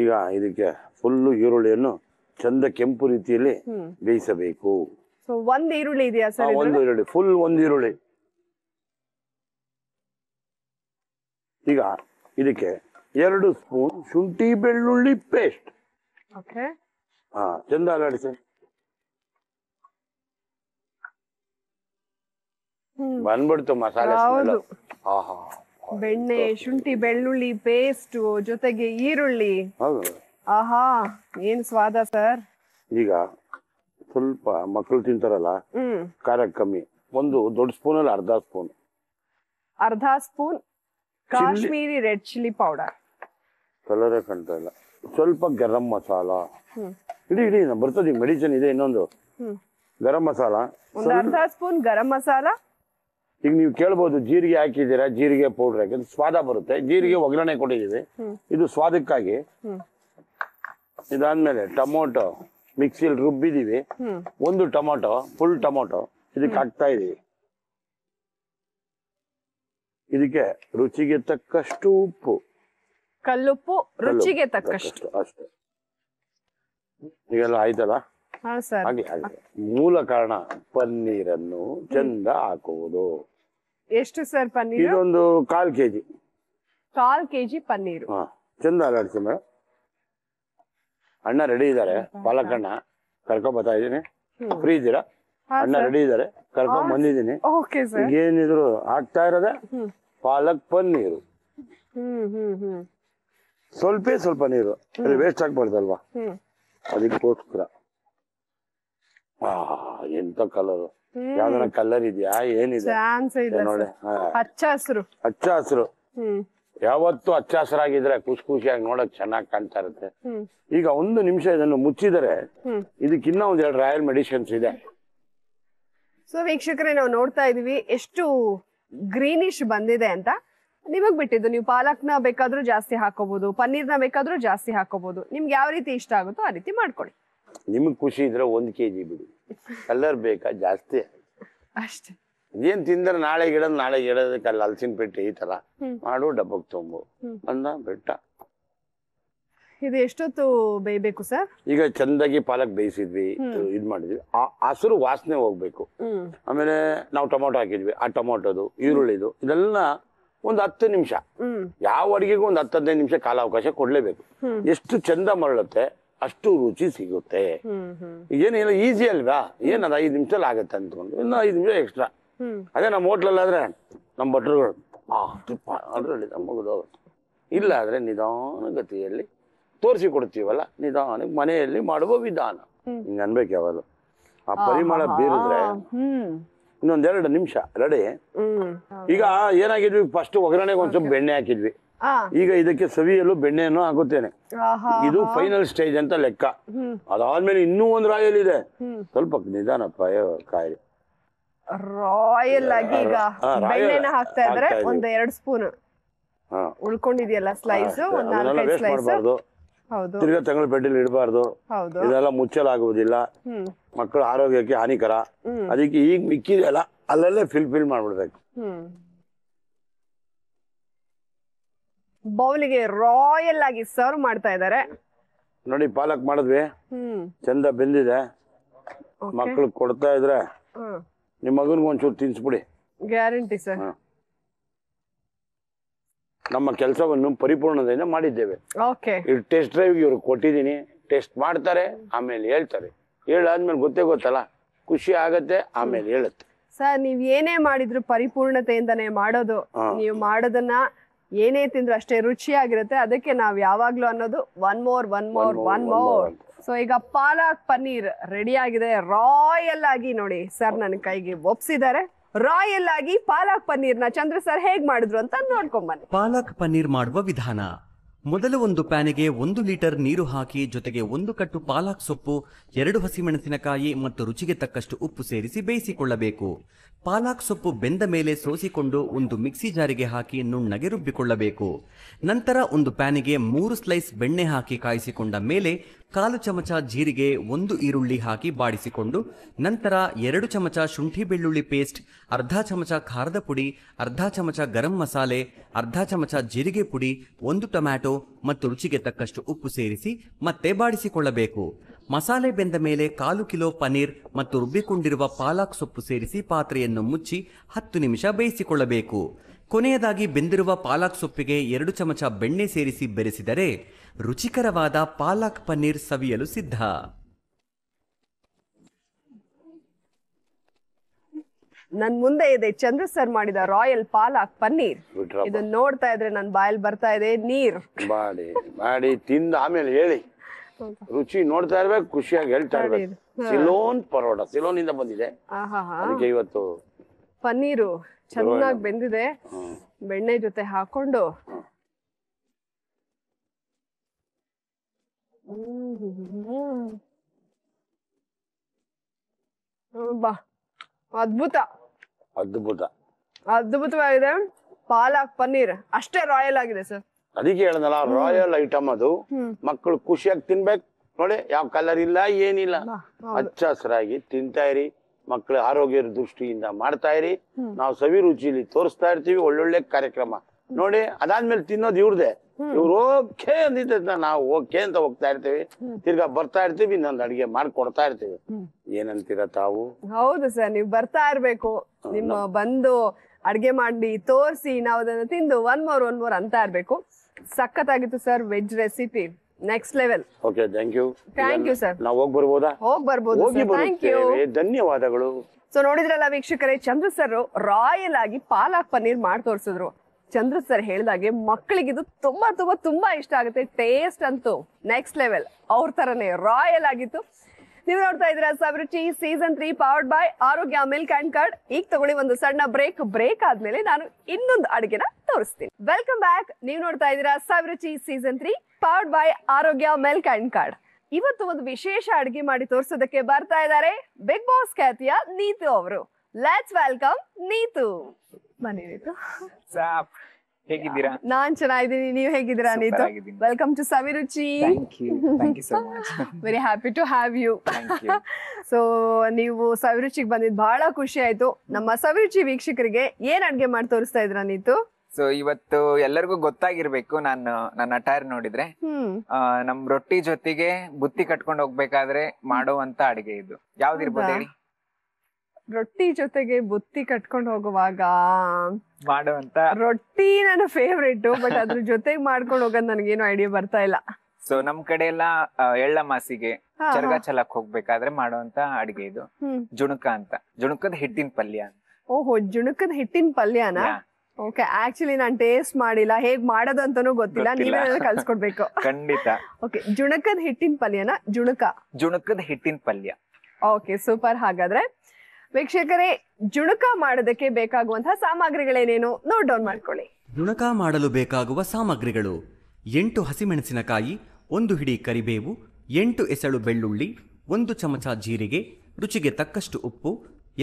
ಈಗ ಇದಕ್ಕೆ ಫುಲ್ಲು ಈರುಳ್ಳಿಯನ್ನು ಚಂದ ಕೆಂಪು ರೀತಿಯಲ್ಲಿ ಬೇಯಿಸಬೇಕು ಒಂದ್ ಈರುಳ್ಳಿ ಇದೆಯಾ ಸರ್ ಒಂದು ಈರುಳ್ಳಿ ಫುಲ್ ಒಂದ್ ಈರುಳ್ಳಿ ಈಗ ಇದಕ್ಕೆ ಎರಡು ಸ್ಪೂನ್ ಶುಂಠಿ ಬೆಳ್ಳುಳ್ಳಿ ಪೇಸ್ಟ್ ಹಾ ಚಂದ ಅಲ್ಲಾಡಿ ಸರ್ ಬಂದ್ಬಿಡ್ತು ಮಸಾಲೆ ಹೌದು ಹಾ ಹಾ ಬೆಣ್ಣೆ ಶುಂಠಿ ಬೆಳ್ಳುಳ್ಳಿ ಪೇಸ್ಟ್ ಜೊತೆಗೆ ಈರುಳ್ಳಿ ಹೌದು ಆಹಾ ಏನ್ ಸ್ವಾದ ಸರ್ ಈಗ ಸ್ವಲ್ಪ ಮಕ್ಕಳು ತಿಂತಾರಲ್ಲ ಖಾರ ಕಮ್ಮಿ ಒಂದು ದೊಡ್ಡ ಸ್ಪೂನ್ ಅಲ್ಲಿ ಅರ್ಧ ಸ್ಪೂನ್ ಅರ್ಧ spoon Kashmiri red chilli powder ಕಲರೇ ಕಾಣ್ತಾ ಇಲ್ಲ ಸ್ವಲ್ಪ ಗರಂ ಮಸಾಲ ಇಡಿ ಇಡಿ ನಾನು ಬರ್ತದೆ ಮೆಡಿಸಿನ್ ಇದೆ ಇನ್ನೊಂದು ಹ್ಮ್ ಗರಂ ಮಸಾಲ ಒಂದು ಅರ್ಧ ಸ್ಪೂನ್ ಗರಂ ಮಸಾಲ ಈಗ ನೀವು ಕೇಳ್ಬೋದು ಜೀರಿಗೆ ಹಾಕಿದ್ದೀರಾ ಜೀರಿಗೆ ಪೌಡರ್ ಹಾಕಿದ್ರೆ ಸ್ವಾದ ಬರುತ್ತೆ ಜೀರಿಗೆ ಒಗ್ಗರಣೆ ಕೊಟ್ಟಿದ್ದೀವಿ ಇದು ಸ್ವಾದಕ್ಕಾಗಿ ಇದಾದ್ಮೇಲೆ ಟೊಮೊಟೊ ಮಿಕ್ಸಿಯಲ್ಲಿ ರುಬ್ಬಿದೀವಿ ಒಂದು ಟೊಮೊಟೊ ಫುಲ್ ಟೊಮೊಟೊ ಇದಕ್ಕೆ ಹಾಕ್ತಾ ಇದೀವಿ ಇದಕ್ಕೆ ರುಚಿಗೆ ತಕ್ಕಷ್ಟು ಉಪ್ಪು ಕಲ್ಲುಪ್ಪು ರುಚಿಗೆ ತಕ್ಕಷ್ಟು ಅಷ್ಟೇ ಈಗೆಲ್ಲ ಆಯ್ತಲ್ಲ ಮೂಲ ಕಾರಣ ಪನ್ನೀರನ್ನು ಚಂದ ಹಾಕುವುದು ಎಷ್ಟು ಸರ್ ಪನ್ನೀರ್ ಇದೊಂದು ಕಾಲ್ ಕೆಜಿ ಕಾಲ್ ಕೆಜಿ ಪನ್ನೀರ್ ಚಂದ ಅಲ್ಲಾಡ್ಸಿ ಮೇಡಮ್ ಅಣ್ಣ ರೆಡಿ ಇದಾರೆ ಪಾಲಕಣ್ಣ ಕರ್ಕೊಂಡ್ ಬರ್ತಾ ಇದೀನಿ ಫ್ರೀ ಇದ್ದೀರಾ ಅಣ್ಣ ರೆಡಿ ಇದ್ದಾರೆ ಕರ್ಕೊಂಡ್ ಬಂದಿದ್ದೀನಿ ಏನಿದ್ರು ಆಗ್ತಾ ಇರೋದೆ ಪಾಲಕ್ ಪನ್ನೀರು ಸ್ವಲ್ಪ ಸ್ವಲ್ಪ ನೀರು ವೇಸ್ಟ್ ಆಗ್ಬಾರ್ದಲ್ವಾ ಅದಕ್ಕೋಸ್ಕರ ಎಂತ ಕಲರ್ ಯಾವ್ದಾರ ಕಲರ್ ಇದೆಯಾ ಏನಿದೆ ನೋಡಿ ಹಚ್ಚ ಹಸಿರು ಹಚ್ಚ ಹಸಿರು ಯಾವತ್ತು ಹಚ್ಚ ಹಸಿರಾಗಿದ್ರೆ ಖುಷಿ ಖುಷಿಯಾಗಿ ನೋಡಕ್ ಚೆನ್ನಾಗಿ ಕಾಣ್ತಾ ಇರುತ್ತೆ ಈಗ ಒಂದು ನಿಮಿಷ ಇದನ್ನು ಮುಚ್ಚಿದರೆ ಇದಕ್ಕಿನ್ನ ಒಂದ್ ಎರಡು ರಾಯಲ್ ಮೆಡಿಸಿನ್ಸ್ ಇದೆ ಸೊ ವೀಕ್ಷಕರೇ ನಾವು ನೋಡ್ತಾ ಇದೀವಿ ಎಷ್ಟು ಗ್ರೀನಿಶ್ ಬಂದಿದೆ ಅಂತ ನಿಮಗ್ ಬಿಟ್ಟಿದ್ದು ನೀವು ಪಾಲಕ್ನ ಬೇಕಾದ್ರೂ ಜಾಸ್ತಿ ಹಾಕೋಬಹುದು ಪನ್ನೀರ್ನ ಬೇಕಾದ್ರೂ ಜಾಸ್ತಿ ಹಾಕೋಬಹುದು ನಿಮ್ಗೆ ಯಾವ ರೀತಿ ಇಷ್ಟ ಆಗುತ್ತೋ ಆ ರೀತಿ ಮಾಡ್ಕೊಳ್ಳಿ ನಿಮಗ್ ಖುಷಿ ಇದ್ರೆ ಒಂದ್ ಕೆಜಿ ಬಿಡಿ ಕಲರ್ ಬೇಕಾ ಜಾಸ್ತಿ ಅಷ್ಟೇ ಏನ್ ತಿಂದ್ರೆ ನಾಳೆ ಗಿಡದ ನಾಳೆ ಗಿಡದಕ್ಕೆ ಅಲ್ಲಿ ಹಲಸಿನ ಪೆಟ್ಟಿ ಈ ತರ ಮಾಡು ಡಬ್ಬಕ್ ತುಂಬು ಅಂದ ಬೆಟ್ಟ ಇದು ಎಷ್ಟೊತ್ತು ಬೇಯಬೇಕು ಸರ್ ಈಗ ಚಂದಾಗಿ ಪಾಲಕ್ ಬೇಯಿಸಿದ್ವಿ ಇದ್ ಮಾಡಿದ್ವಿ ಆ ಹಸಿರು ವಾಸನೆ ಹೋಗ್ಬೇಕು ಆಮೇಲೆ ನಾವು ಟೊಮೊಟೊ ಹಾಕಿದ್ವಿ ಆ ಟೊಮೊಟೊದು ಈರುಳ್ಳಿದು ಇದೆಲ್ಲ ಒಂದ್ ಹತ್ತು ನಿಮಿಷ ಯಾವ ಅಡಿಗೆಗೂ ಒಂದ್ ಹತ್ತು ಹದಿನೈದು ನಿಮಿಷ ಕಾಲಾವಕಾಶ ಕೊಡ್ಲೇಬೇಕು ಎಷ್ಟು ಚಂದ ಮರಳುತ್ತೆ ಅಷ್ಟು ರುಚಿ ಸಿಗುತ್ತೆ ಏನಿಲ್ಲ ಈಸಿ ಅಲ್ವಾ ಏನದ ಐದು ನಿಮಿಷ ಆಗತ್ತೆ ಅಂದ್ಕೊಂಡು ಇನ್ನ ಐದು ನಿಮಿಷ ಎಕ್ಸ್ಟ್ರಾ ಅದೇ ನಮ್ಮ ಹೋಟ್ಲಲ್ಲಾದ್ರೆ ನಮ್ಮ ಭಟ್ರುಗಳು ಆ ತುಪ್ಪ ಇಲ್ಲ ನಿಧಾನ ನಿಧಾನಗತಿಯಲ್ಲಿ ತೋರಿಸಿ ಕೊಡ್ತೀವಲ್ಲ ನಿಧಾನ ಮನೆಯಲ್ಲಿ ಮಾಡುವ ವಿಧಾನ ಹಿಂಗೆ ಅನ್ಬೇಕು ಯಾವಾಗ ಆ ಪರಿಮಳ ಬೀರಿದ್ರೆ ಇನ್ನೊಂದೆರಡು ನಿಮಿಷ ರೆಡಿ ಈಗ ಏನಾಗಿದ್ವಿ ಫಸ್ಟ್ ಒಗ್ಗರಣೆಗೆ ಒಂದ್ ಬೆಣ್ಣೆ ಹಾಕಿದ್ವಿ ಈಗ ಇದಕ್ಕೆ ಸವಿಯಲು ಬೆಣ್ಣೆಯನ್ನು ಹಾಕುತ್ತೇನೆ ಇದು ಫೈನಲ್ ಸ್ಟೇಜ್ ಅಂತ ಲೆಕ್ಕ ಅದಾದ್ಮೇಲೆ ಇನ್ನೂ ಒಂದು ರಾಯಲ್ ಇದೆ ಸ್ವಲ್ಪ ನಿಧಾನ ಕಾಯಿಲೆ ರಾಯಲ್ ಆಗಿ ಈಗ ಬೆಣ್ಣೆನ ಹಾಕ್ತಾ ಇದ್ರೆ ಒಂದ್ ಎರಡ್ ಸ್ಪೂನ್ ಉಳ್ಕೊಂಡಿದೆಯಲ್ಲ ಸ್ಲೈಸ್ ಒಂದ್ ನಾಲ್ಕೈದು ಸ್ಲೈಸ್ ಹೌದು ತಿರ್ಗಾ ತಂಗಳ ಇಡಬಾರ್ದು ಇದೆಲ್ಲ ಮುಚ್ಚಲಾಗುವುದಿಲ್ಲ ಮಕ್ಕಳ ಆರೋಗ್ಯಕ್ಕೆ ಹಾನಿಕರ ಅದಕ್ಕೆ ಈಗ ಮಿಕ್ಕಿದೆಯಲ್ಲ ಅಲ್ಲಲ್ಲೇ ಫಿಲ್ ಫಿಲ್ ಮಾಡ್ಬಿಡ್ಬೇಕು ಬೌಲಿಗೆ ರಾಯಲ್ ಆಗಿ ಸರ್ವ್ ಮಾಡ್ತಾ ಇದಾರೆ ನೋಡಿ ಪಾಲಕ್ ಮಾಡಿದ್ವಿ ಚಂದ ಬೆಂದಿದೆ ಮಕ್ಕಳು ಕೊಡ್ತಾ ಇದ್ರೆ ನಿಮ್ಮ ಮಗನಿಗೆ ಒಂಚೂರು ತಿನ್ಸ್ಬಿಡಿ ಗ್ಯಾರಂಟಿ ಸರ್ ನಮ್ಮ ಕೆಲಸವನ್ನು ಪರಿಪೂರ್ಣದಿಂದ ಮಾಡಿದ್ದೇವೆ ಓಕೆ ಟೆಸ್ಟ್ ಡ್ರೈವ್ ಇವ್ರಿಗೆ ಕೊಟ್ಟಿದ್ದೀನಿ ಟೆಸ್ಟ್ ಮಾಡ್ತಾರೆ ಆಮೇಲೆ ಹೇಳ್ತಾರೆ ಹೇಳಾದ್ಮೇಲೆ ಗೊತ್ತೇ ಗೊತ್ತಲ್ಲ ಖುಷಿ ಆಗತ್ತೆ ಆಮೇಲೆ ಹೇಳುತ್ತೆ ಸರ್ ನೀವ್ ಏನೇ ಮಾಡಿದ್ರು ಪರಿಪೂರ್ಣತೆಯಿಂದನೇ ಮಾಡೋದು ನೀವು ಮಾಡೋದನ್ನ ಏನೇ ತಿಂದ್ರು ಅಷ್ಟೇ ರುಚಿಯಾಗಿರುತ್ತೆ ಅದಕ್ಕೆ ನಾವ್ ಯಾವಾಗ್ಲೂ ಅನ್ನೋದು one more one more one more so ಈಗ ಪಾಲಕ್ ಪನ್ನೀರ್ ರೆಡಿ ಆಗಿದೆ ರಾಯಲ್ ಆಗಿ ನೋಡಿ ಸರ್ ನನ್ನ ಕೈಗೆ ಒಪ್ಸಿದ್ದಾರೆ ರಾಯಲ್ ಆಗಿ ಪಾಲಕ್ ಪನ್ನೀರ್ನ ಚಂದ್ರ ಸರ್ ಹೇಗ್ ಮಾಡಿದ್ರು ಅಂತ ನೋಡ್ಕೊಂಡ್ ಬನ್ನಿ ಪಾಲಕ್ ಪನ್ನೀರ್ ಮಾಡುವ ವಿಧಾನ ಮೊದಲು ಒಂದು ಪ್ಯಾನಿಗೆ ಒಂದು ಲೀಟರ್ ನೀರು ಹಾಕಿ ಜೊತೆಗೆ ಒಂದು ಕಟ್ಟು ಪಾಲಕ್ ಸೊಪ್ಪು ಎರಡು ಹಸಿಮೆಣಸಿನಕಾಯಿ ಮತ್ತು ರುಚಿಗೆ ತಕ್ಕಷ್ಟು ಉಪ್ಪು ಸೇರಿಸಿ ಬೇಯಿಸಿಕೊಳ್ಳಬೇಕು ಪಾಲಾಕ್ ಸೊಪ್ಪು ಬೆಂದ ಮೇಲೆ ಸೋಸಿಕೊಂಡು ಒಂದು ಮಿಕ್ಸಿ ಜಾರಿಗೆ ಹಾಕಿ ನುಣ್ಣಗೆ ರುಬ್ಬಿಕೊಳ್ಳಬೇಕು ನಂತರ ಒಂದು ಪ್ಯಾನಿಗೆ ಮೂರು ಸ್ಲೈಸ್ ಬೆಣ್ಣೆ ಹಾಕಿ ಕಾಯಿಸಿಕೊಂಡ ಮೇಲೆ ಕಾಲು ಚಮಚ ಜೀರಿಗೆ ಒಂದು ಈರುಳ್ಳಿ ಹಾಕಿ ಬಾಡಿಸಿಕೊಂಡು ನಂತರ ಎರಡು ಚಮಚ ಶುಂಠಿ ಬೆಳ್ಳುಳ್ಳಿ ಪೇಸ್ಟ್ ಅರ್ಧ ಚಮಚ ಖಾರದ ಪುಡಿ ಅರ್ಧ ಚಮಚ ಗರಂ ಮಸಾಲೆ ಅರ್ಧ ಚಮಚ ಜೀರಿಗೆ ಪುಡಿ ಒಂದು ಟೊಮ್ಯಾಟೊ ಮತ್ತು ರುಚಿಗೆ ತಕ್ಕಷ್ಟು ಉಪ್ಪು ಸೇರಿಸಿ ಮತ್ತೆ ಬಾಡಿಸಿಕೊಳ್ಳಬೇಕು ಮಸಾಲೆ ಬೆಂದ ಮೇಲೆ ಕಾಲು ಕಿಲೋ ಪನೀರ್ ಮತ್ತು ರುಬ್ಬಿಕೊಂಡಿರುವ ಪಾಲಾಕ್ ಸೊಪ್ಪು ಸೇರಿಸಿ ಪಾತ್ರೆಯನ್ನು ಮುಚ್ಚಿ ಹತ್ತು ನಿಮಿಷ ಬೇಯಿಸಿಕೊಳ್ಳಬೇಕು ಕೊನೆಯದಾಗಿ ಬೆಂದಿರುವ ಪಾಲಾಕ್ ಸೊಪ್ಪಿಗೆ ಎರಡು ಚಮಚ ಬೆಣ್ಣೆ ಸೇರಿಸಿ ಬೆರೆಸಿದರೆ ರುಚಿಕರವಾದ ಪಾಲಾಕ್ ಪನ್ನೀರ್ ಸವಿಯಲು ಸಿದ್ಧ ನನ್ ಮುಂದೆ ಇದೆ ಚಂದ್ರ ಸರ್ ಮಾಡಿದ ರಾಯಲ್ ಪಾಲಾಕ್ ಪನ್ನೀರ್ ಇದನ್ನ ನೋಡ್ತಾ ಇದ್ರೆ ನನ್ ಬಾಯಲ್ಲಿ ಬರ್ತಾ ಇದೆ ನೀರ್ ಮಾಡಿ ಮಾಡಿ ತಿಂದ ಆಮೇಲೆ ಹೇಳಿ ರುಚಿ ನೋಡ್ತಾ ಇರ್ಬೇಕು ಖುಷಿಯಾಗಿ ಹೇಳ್ತಾ ಇರ್ಬೇಕು ಸಿಲೋನ್ ಪರೋಡ ಸಿಲೋನ್ ಇಂದ ಬಂದಿದೆ ಅದಕ್ಕೆ ಇವತ್ತು ಪನ್ನೀರು ಚೆನ್ನಾಗಿ ಬೆಂದಿದೆ ಬೆಣ್ಣೆ ಜೊತೆ ಹಾಕೊಂಡು ಬಾ ಅದ್ಭುತ ಅದ್ಭುತ ಅದ್ಭುತವಾಗಿದೆ ಪಾಲಕ್ ಪನ್ನೀರ್ ಅಷ್ಟೇ ರಾಯಲ್ ಆಗಿದೆ ಸರ್ ಅದಕ್ಕೆ ಹೇಳ್ದಲ್ಲ ರಾಯಲ್ ಐಟಮ್ ಅದು ಮಕ್ಕಳು ಖುಷಿಯಾಗಿ ತಿನ್ಬೇಕು ನೋಡಿ ಯಾವ ಕಲರ್ ಇಲ್ಲ ಏನಿಲ್ಲ ಹಚ್ಚ ಹಸಿರಾಗಿ ತಿಂತಾ ಇರಿ ಮಕ್ಕಳ ಆರೋಗ್ಯದ ದೃಷ್ಟಿಯಿಂದ ಮಾಡ್ತಾ ಇರಿ ನಾವು ಸವಿ ರುಚಿಲಿ ತೋರಿಸ್ತಾ ಇರ್ತೀವಿ ಒಳ್ಳೊಳ್ಳೆ ಕಾರ್ಯಕ್ರಮ ನೋಡಿ ಅದಾದ್ಮೇಲೆ ತಿನ್ನೋದು ಇವ್ರದೇ ಇವ್ರು ಓಕೆ ಅಂದಿದ್ದ ನಾವು ಓಕೆ ಅಂತ ಹೋಗ್ತಾ ಇರ್ತೀವಿ ತಿರ್ಗಾ ಬರ್ತಾ ಇರ್ತೀವಿ ಇನ್ನೊಂದು ಅಡಿಗೆ ಮಾಡ್ಕೊಡ್ತಾ ಇರ್ತೀವಿ ಏನಂತೀರ ತಾವು ಹೌದು ಸರ್ ನೀವು ಬರ್ತಾ ಇರ್ಬೇಕು ನಿಮ್ಮ ಬಂದು ಅಡ್ಗೆ ಮಾಡಿ ತೋರಿಸಿ ನಾವು ಅದನ್ನ ತಿಂದು ಒನ್ ಮೋರ್ ಒನ್ ಮೋರ್ ಅಂತ ಇರ್ಬೇಕು ಆಗಿತ್ತು sir veg recipe next level thank you thank you sir ನಾವು ಹೋಗಿ ಬರ್ಬೋದಾ ಹೋಗಿ ಬರ್ಬೋದು ಥ್ಯಾಂಕ್ ಯು ಧನ್ಯವಾದಗಳು ಸೊ ನೋಡಿದ್ರಲ್ಲ ವೀಕ್ಷಕರೇ ಚಂದ್ರ ಸರ್ ರಾಯಲ್ ಆಗಿ ಪಾಲಕ್ ಪನ್ನೀರ್ ಮಾಡಿ ತೋರಿಸಿದ್ರು ಚಂದ್ರ ಸರ್ ಹೇಳಿದಾಗೆ ಮಕ್ಕಳಿಗೆ ಇದು ತುಂಬಾ ತುಂಬಾ ತುಂಬಾ ಇಷ್ಟ ಆಗುತ್ತೆ ಟೇಸ್ಟ್ ಅಂತೂ ನೆಕ್ಸ್ಟ್ ಲೆವೆಲ್ ಅವ್ರ ತರನೇ ರಾಯಲ್ ಆಗಿತ್ತು ನೀವು ನೋಡ್ತಾ ಇದ್ದೀರಾ Saviruchi season three powered by Arogya milk and curd ಈಗ ತಗೊಳ್ಳಿ ಒಂದು ಸಣ್ಣ ಬ್ರೇಕ್ ಬ್ರೇಕ್ ಆದ್ಮೇಲೆ ನಾನು ಇನ್ನೊಂದು ಅಡುಗೆನ ತೋರಿಸ್ತೀನಿ ವೆಲ್ಕಮ್ ಬ್ಯಾಕ್ ನೀವು ನೋಡ್ತಾ ಇದ್ದೀರಾ Saviruchi season three powered by Arogya milk and curd ಇವತ್ತು ಒಂದು ವಿಶೇಷ ಅಡುಗೆ ಮಾಡಿ ತೋರಿಸೋದಕ್ಕೆ ಬರ್ತಾ ಇದ್ದಾರೆ ಬಿಗ್ ಬಾಸ್ ಖ್ಯಾತಿಯ ನೀತು ಅವರು ಲೆಟ್ಸ್ ವೆಲ್ಕಮ್ ನೀತು ಮನೆ ಹೇಗಿದ್ದೀರಾ ನಾನ್ ಚೆನ್ನಾಗಿದ್ದೀನಿ ನೀವು ಹೇಗಿದ್ದೀರಾ Neetu welcome to Saviruchi very happy to have you so ನೀವು ಸವಿರುಚಿಗೆ ಬಂದಿದ್ ಬಹಳ ಖುಷಿ ಆಯ್ತು ನಮ್ಮ ಸವಿರುಚಿ ವೀಕ್ಷಕರಿಗೆ ಏನ್ ಅಡ್ಗೆ ಮಾಡಿ ತೋರಿಸ್ತಾ ಇದ್ರ ನೀತು ಸೊ ಇವತ್ತು ಎಲ್ಲರಿಗೂ ಗೊತ್ತಾಗಿರ್ಬೇಕು ನಾನು ನನ್ನ ಅಟೈರ್ ನೋಡಿದ್ರೆ ನಮ್ ರೊಟ್ಟಿ ಜೊತೆಗೆ ಬುತ್ತಿ ಕಟ್ಕೊಂಡು ಹೋಗ್ಬೇಕಾದ್ರೆ ಮಾಡುವಂತ ಅಡಿಗೆ ಇದು ಯಾವ್ದಿರ್ಬೋದು ಹೇಳಿ ರೊಟ್ಟಿ ಜೊತೆಗೆ ಬುತ್ತಿ ಕಟ್ಕೊಂಡು ಹೋಗುವಾಗ ಮಾಡುವಂತ ರೊಟ್ಟಿ ನನ್ನ ಫೇವ್ರೇಟ್ ಬಟ್ ಅದ್ರ ಜೊತೆಗೆ ಮಾಡ್ಕೊಂಡು ಹೋಗೋದ್ ನನಗೇನು ಐಡಿಯಾ ಬರ್ತಾ ಇಲ್ಲ ಸೊ ನಮ್ ಕಡೆ ಎಲ್ಲ ಎಳ್ಳ ಮಾಸಿಗೆ ಚರ್ಗ ಚಲಕ್ ಹೋಗ್ಬೇಕಾದ್ರೆ ಮಾಡುವಂತ ಅಡಿಗೆ ಇದು ಜುಣುಕ ಅಂತ ಜುಣುಕದ ಹಿಟ್ಟಿನ ಪಲ್ಯ ಓಹೋ ಜುಣುಕದ ಹಿಟ್ಟಿನ ಪಲ್ಯನಾ ಓಕೆ ಆಕ್ಚುಲಿ ನಾನು ಟೇಸ್ಟ್ ಮಾಡಿಲ್ಲ ಹೇಗ್ ಮಾಡೋದು ಅಂತಾನೂ ಗೊತ್ತಿಲ್ಲ ನೀವೇ ಕಲ್ಸ್ಕೊಡ್ಬೇಕು ಖಂಡಿತ ಓಕೆ ಜುಣಕದ ಹಿಟ್ಟಿನ ಪಲ್ಯನ ಜುಣುಕ ಜುಣಕದ ಹಿಟ್ಟಿನ ಪಲ್ಯ ಓಕೆ ಸೂಪರ್ ಹಾಗಾದ್ರೆ ವೀಕ್ಷಕರೇ ಜುಣಕ ಮಾಡೋದಕ್ಕೆ ಬೇಕಾಗುವಂತಹ ಸಾಮಗ್ರಿಗಳೇನೇನು ನೋಟ್ ಡೌನ್ ಮಾಡ್ಕೊಳ್ಳಿ ಜುಣಕ ಮಾಡಲು ಬೇಕಾಗುವ ಸಾಮಗ್ರಿಗಳು ಎಂಟು ಹಸಿಮೆಣಸಿನಕಾಯಿ ಒಂದು ಹಿಡಿ ಕರಿಬೇವು ಎಂಟು ಎಸಳು ಬೆಳ್ಳುಳ್ಳಿ ಒಂದು ಚಮಚ ಜೀರಿಗೆ ರುಚಿಗೆ ತಕ್ಕಷ್ಟು ಉಪ್ಪು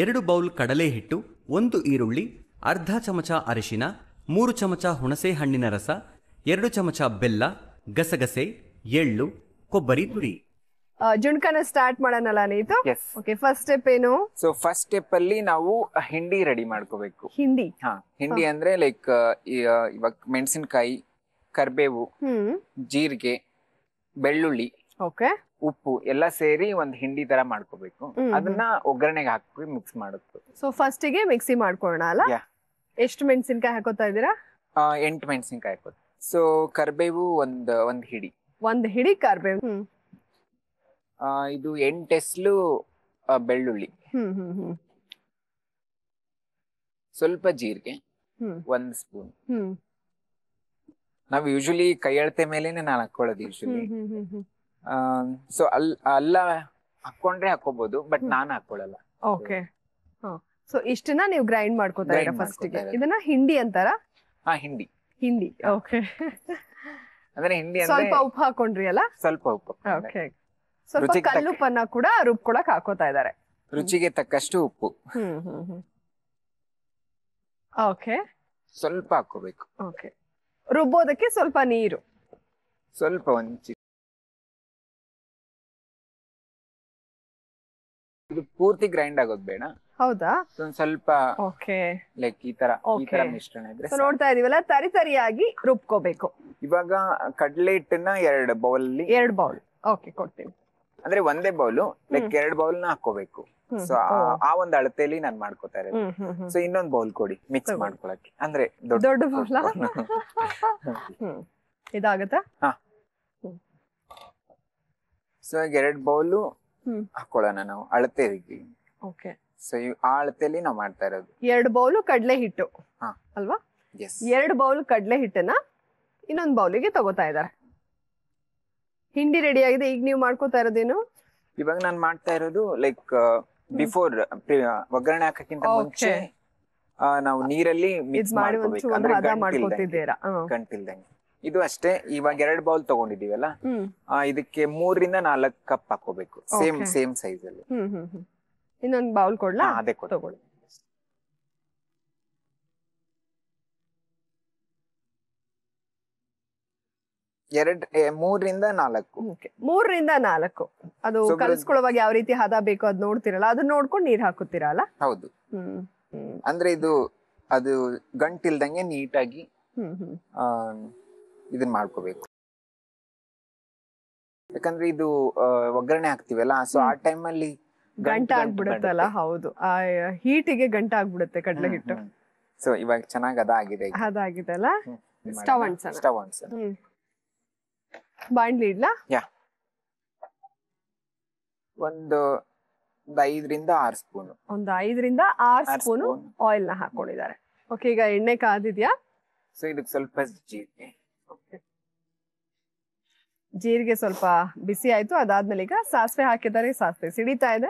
ಎರಡು ಬೌಲ್ ಕಡಲೆ ಹಿಟ್ಟು ಒಂದು ಈರುಳ್ಳಿ ಅರ್ಧ ಚಮಚ ಅರಿಶಿನ ಮೂರು ಚಮಚ ಹುಣಸೆ ಹಣ್ಣಿನ ರಸ ಎರಡು ಚಮಚ ಬೆಲ್ಲ ಗಸಗಸೆ ಎಳ್ಳು ಕೊಬ್ಬರಿ ತುರಿ ಜುಣ್ಕನ ಸ್ಟಾರ್ಟ್ ಮಾಡೋಣಲ್ಲ ನೀತು ಓಕೆ ಫಸ್ಟ್ ಸ್ಟೆಪ್ ಏನು ಸೊ ಫಸ್ಟ್ ಸ್ಟೆಪ್ ಅಲ್ಲಿ ನಾವು ಹಿಂಡಿ ರೆಡಿ ಮಾಡ್ಕೋಬೇಕು ಹಿಂಡಿ ಹಾ ಹಿಂಡಿ ಅಂದ್ರೆ ಲೈಕ್ ಇವಾಗ ಮೆಣಸಿನಕಾಯಿ ಕರ್ಬೇವು ಜೀರಿಗೆ ಬೆಳ್ಳುಳ್ಳಿ ಓಕೆ ಉಪ್ಪು ಎಲ್ಲ ಸೇರಿ ಒಂದ್ ಹಿಂಡಿ ತರ ಮಾಡ್ಕೋಬೇಕು ಅದನ್ನ ಒಗ್ಗರಣೆಗೆ ಹಾಕಿ ಮಿಕ್ಸ್ ಮಾಡುತ್ತೆ ಸೊ ಫಸ್ಟ್ ಗೆ ಮಿಕ್ಸಿ ಮಾಡ್ಕೊಳ್ಳೋಣ ಅಲ್ಲ ಎಷ್ಟು ಮೆಣಸಿನಕಾಯಿ ಹಾಕೋತಾ ಇದೀರಾ ಎಂಟು ಮೆಣಸಿನಕಾಯಿ ಹಾಕೋತ ಸೊ ಕರ್ಬೇವು ಒಂದ್ ಒಂದ್ ಹಿಡಿ ಒಂದ್ ಹಿಡಿ ಕರ್ಬೇವು ಇದು ಎಂಟೆಸ್ಲು ಬೆಳ್ಳುಳ್ಳಿ ಸ್ವಲ್ಪ ಜೀರಿಗೆ ಒಂದ್ ಸ್ಪೂನ್ ನಾವು ಯೂಶಲಿ ಕೈ ಅಳತೆ ಮೇಲೇನೆ ನಾನು ಹಾಕೊಳ್ಳೋದು ಯೂಶಲಿ ಸೊ ಅಲ್ ಅಲ್ಲ ಹಾಕೊಂಡ್ರೆ ಹಾಕೋಬಹುದು ಬಟ್ ನಾನು ಹಾಕೊಳ್ಳಲ್ಲ ಓಕೆ ಸೊ ಇಷ್ಟನ್ನ ನೀವು ಗ್ರೈಂಡ್ ಮಾಡ್ಕೋತಾರೆ ಫಸ್ಟ್ ಗೆ ಇದನ್ನ ಹಿಂಡಿ ಅಂತಾರ ಹಾ ಹಿಂಡಿ ಹಿಂಡಿ ಓಕೆ ಅಂದ್ರೆ ಹಿಂಡಿ ಸ್ವಲ್ಪ ಉಪ್ಪು ಹಾಕೊಂಡ್ರಿ ಅಲ್ಲ ಸ್ವಲ್ಪ ಉಪ್ಪು ಓಕೆ ಸ್ವಲ್ಪ ಕಲ್ಲುಪ್ಪನ್ನ ಕೂಡ ರುಬ್ಕೊಳಕ್ ಹಾಕೋತಾ ಇದ್ದಾರೆ ರುಚಿಗೆ ತಕ್ಕಷ್ಟು ಉಪ್ಪು ಹ್ಮ್ ಹ್ಮ್ ಓಕೆ ಸ್ವಲ್ಪ ಹಾಕೋಬೇಕು ಓಕೆ ರುಬ್ಬೋದಕ್ಕೆ ಸ್ವಲ್ಪ ನೀರು ಸ್ವಲ್ಪ ಒಂಚಿ ಇದು ಪೂರ್ತಿ ಗ್ರೈಂಡ್ ಆಗೋದು ಬೇಡ ಹೌದಾ ಸ್ವಲ್ಪ ಓಕೆ ಲೈಕ್ ಈ ತರ ಈ ಮಿಶ್ರಣ ಇದ್ರೆ ನೋಡ್ತಾ ಇದೀವಲ್ಲ ತರಿ ತರಿಯಾಗಿ ರುಬ್ಕೋಬೇಕು ಇವಾಗ ಕಡ್ಲೆ ಹಿಟ್ಟನ್ನ ಎರಡು ಬೌಲ್ ಅಲ್ಲಿ ಎರಡು ಬೌಲ್ ಓಕೆ ಕೊಡ್ತೀವಿ ಅಂದ್ರೆ ಒಂದೇ ಬೌಲ್ ಲೈಕ್ ಎರಡ್ ಬೌಲ್ ನ ಹಾಕೋಬೇಕು ಸೊ ಆ ಒಂದ್ ಅಳತೆಯಲ್ಲಿ ನಾನ್ ಮಾಡ್ಕೋತಾ ಇರೋದು ಸೊ ಇನ್ನೊಂದ್ ಬೌಲ್ ಕೊಡಿ ಮಿಕ್ಸ್ ಮಾಡ್ಕೊಳಕ್ಕೆ ಅಂದ್ರೆ ದೊಡ್ಡ ಬೌಲ್ ಇದಾಗತ್ತಾ ಸೊ ಈಗ ಎರಡ್ ಬೌಲ್ ಹಾಕೊಳ್ಳೋಣ ನಾವು ಅಳತೆ ಓಕೆ ಸೊ ಆ ಅಳತೆಯಲ್ಲಿ ನಾವು ಮಾಡ್ತಾ ಇರೋದು ಎರಡು ಬೌಲ್ ಕಡಲೆ ಹಿಟ್ಟು ಅಲ್ವಾ ಎರಡು ಬೌಲ್ ಕಡಲೆ ಹಿಟ್ಟನ್ನ ಇನ್ನೊಂದು ಬೌಲಿಗೆ ತಗೋತಾ ಇದ್ದಾರೆ ಹಿಂಡಿ ರೆಡಿ ಆಗಿದೆ ಈಗ ನೀವು ಮಾಡ್ಕೋತಾ ಇರೋದೇನು ಇವಾಗ ನಾನು ಮಾಡ್ತಾ ಇರೋದು like uh, before uh, uh, ಒಗ್ಗರಣೆ ಹಾಕಕ್ಕಿಂತ ಮುಂಚೆ ನಾವು ನೀರಲ್ಲಿ ಮಿಕ್ಸ್ ಮಾಡಿ ಮಾಡ್ಕೋತಿದ್ದೀರಾ ಗಂಟಿಲ್ದಂಗೆ ಇದು ಅಷ್ಟೇ ಇವಾಗ ಎರಡ್ ಬೌಲ್ ತಗೊಂಡಿದೀವಲ್ಲ ಇದಕ್ಕೆ ಮೂರರಿಂದ ನಾಲ್ಕು ಕಪ್ ಹಾಕೋಬೇಕು ಸೇಮ್ ಸೇಮ್ ಸೈಜ್ ಅಲ್ಲಿ ಇನ್ನೊಂದು ಬೌಲ್ ಕೊಡ್ಲಾ ಅದೇ ತಗೊಳ್ಳಿ ಎರಡ್ ಮೂರರಿಂದ ನಾಲ್ಕು ಮೂರರಿಂದ ನಾಲ್ಕು ಅದು ಕಲಿಸ್ಕೊಳ್ಳುವಾಗ ಯಾವ ರೀತಿ ಹದ ಬೇಕು ಅದ್ ನೋಡ್ತಿರಲ್ಲ ಅದನ್ನ ನೋಡ್ಕೊಂಡು ನೀರ್ ಹಾಕುತ್ತೀರಲ್ಲ ಹೌದು ಅಂದ್ರೆ ಇದು ಅದು ಗಂಟಿಲ್ದಂಗೆ ನೀಟಾಗಿ ಇದನ್ನ ಮಾಡ್ಕೋಬೇಕು ಯಾಕಂದ್ರೆ ಇದು ಒಗ್ಗರಣೆ ಹಾಕ್ತಿವಲ್ಲ ಸೊ ಆ ಟೈಮಲ್ಲಿ ಗಂಟ ಆಗ್ಬಿಡುತ್ತಲ್ಲ ಹೌದು ಆ ಹೀಟಿಗೆ ಗಂಟ ಆಗ್ಬಿಡುತ್ತೆ ಕಡಲೆ ಹಿಟ್ಟು ಸೊ ಇವಾಗ ಚೆನ್ನಾಗಿ ಅದಾಗಿದೆ ಅದಾಗಿದೆ ಅಲ್ಲ ಸ್ಟವ್ ಅನ್ಸಲ್ಲ ಸ್ಟವ್ ಅನ್ಸಲ್ಲ ಬಾಂಡ್ಲಿ ಇಡ್ಲಾ ಯಾ ಒಂದು ಐದರಿಂದ ಆರು ಸ್ಪೂನ್ ಒಂದು ಐದರಿಂದ ಆರು ಸ್ಪೂನ್ ಆಯಿಲ್ ನ ಹಾಕೊಂಡಿದ್ದಾರೆ ಓಕೆ ಈಗ ಎಣ್ಣೆ ಕಾದಿದ್ಯಾ ಸೊ ಇದಕ್ಕೆ ಸ್ವಲ್ಪ ಜೀರಿಗೆ ಜೀರಿಗೆ ಸ್ವಲ್ಪ ಬಿಸಿ ಆಯ್ತು ಅದಾದ್ಮೇಲೆ ಈಗ ಸಾಸಿವೆ ಹಾಕಿದ್ದಾರೆ ಸಾಸಿವೆ ಸಿಡಿತಾ ಇದೆ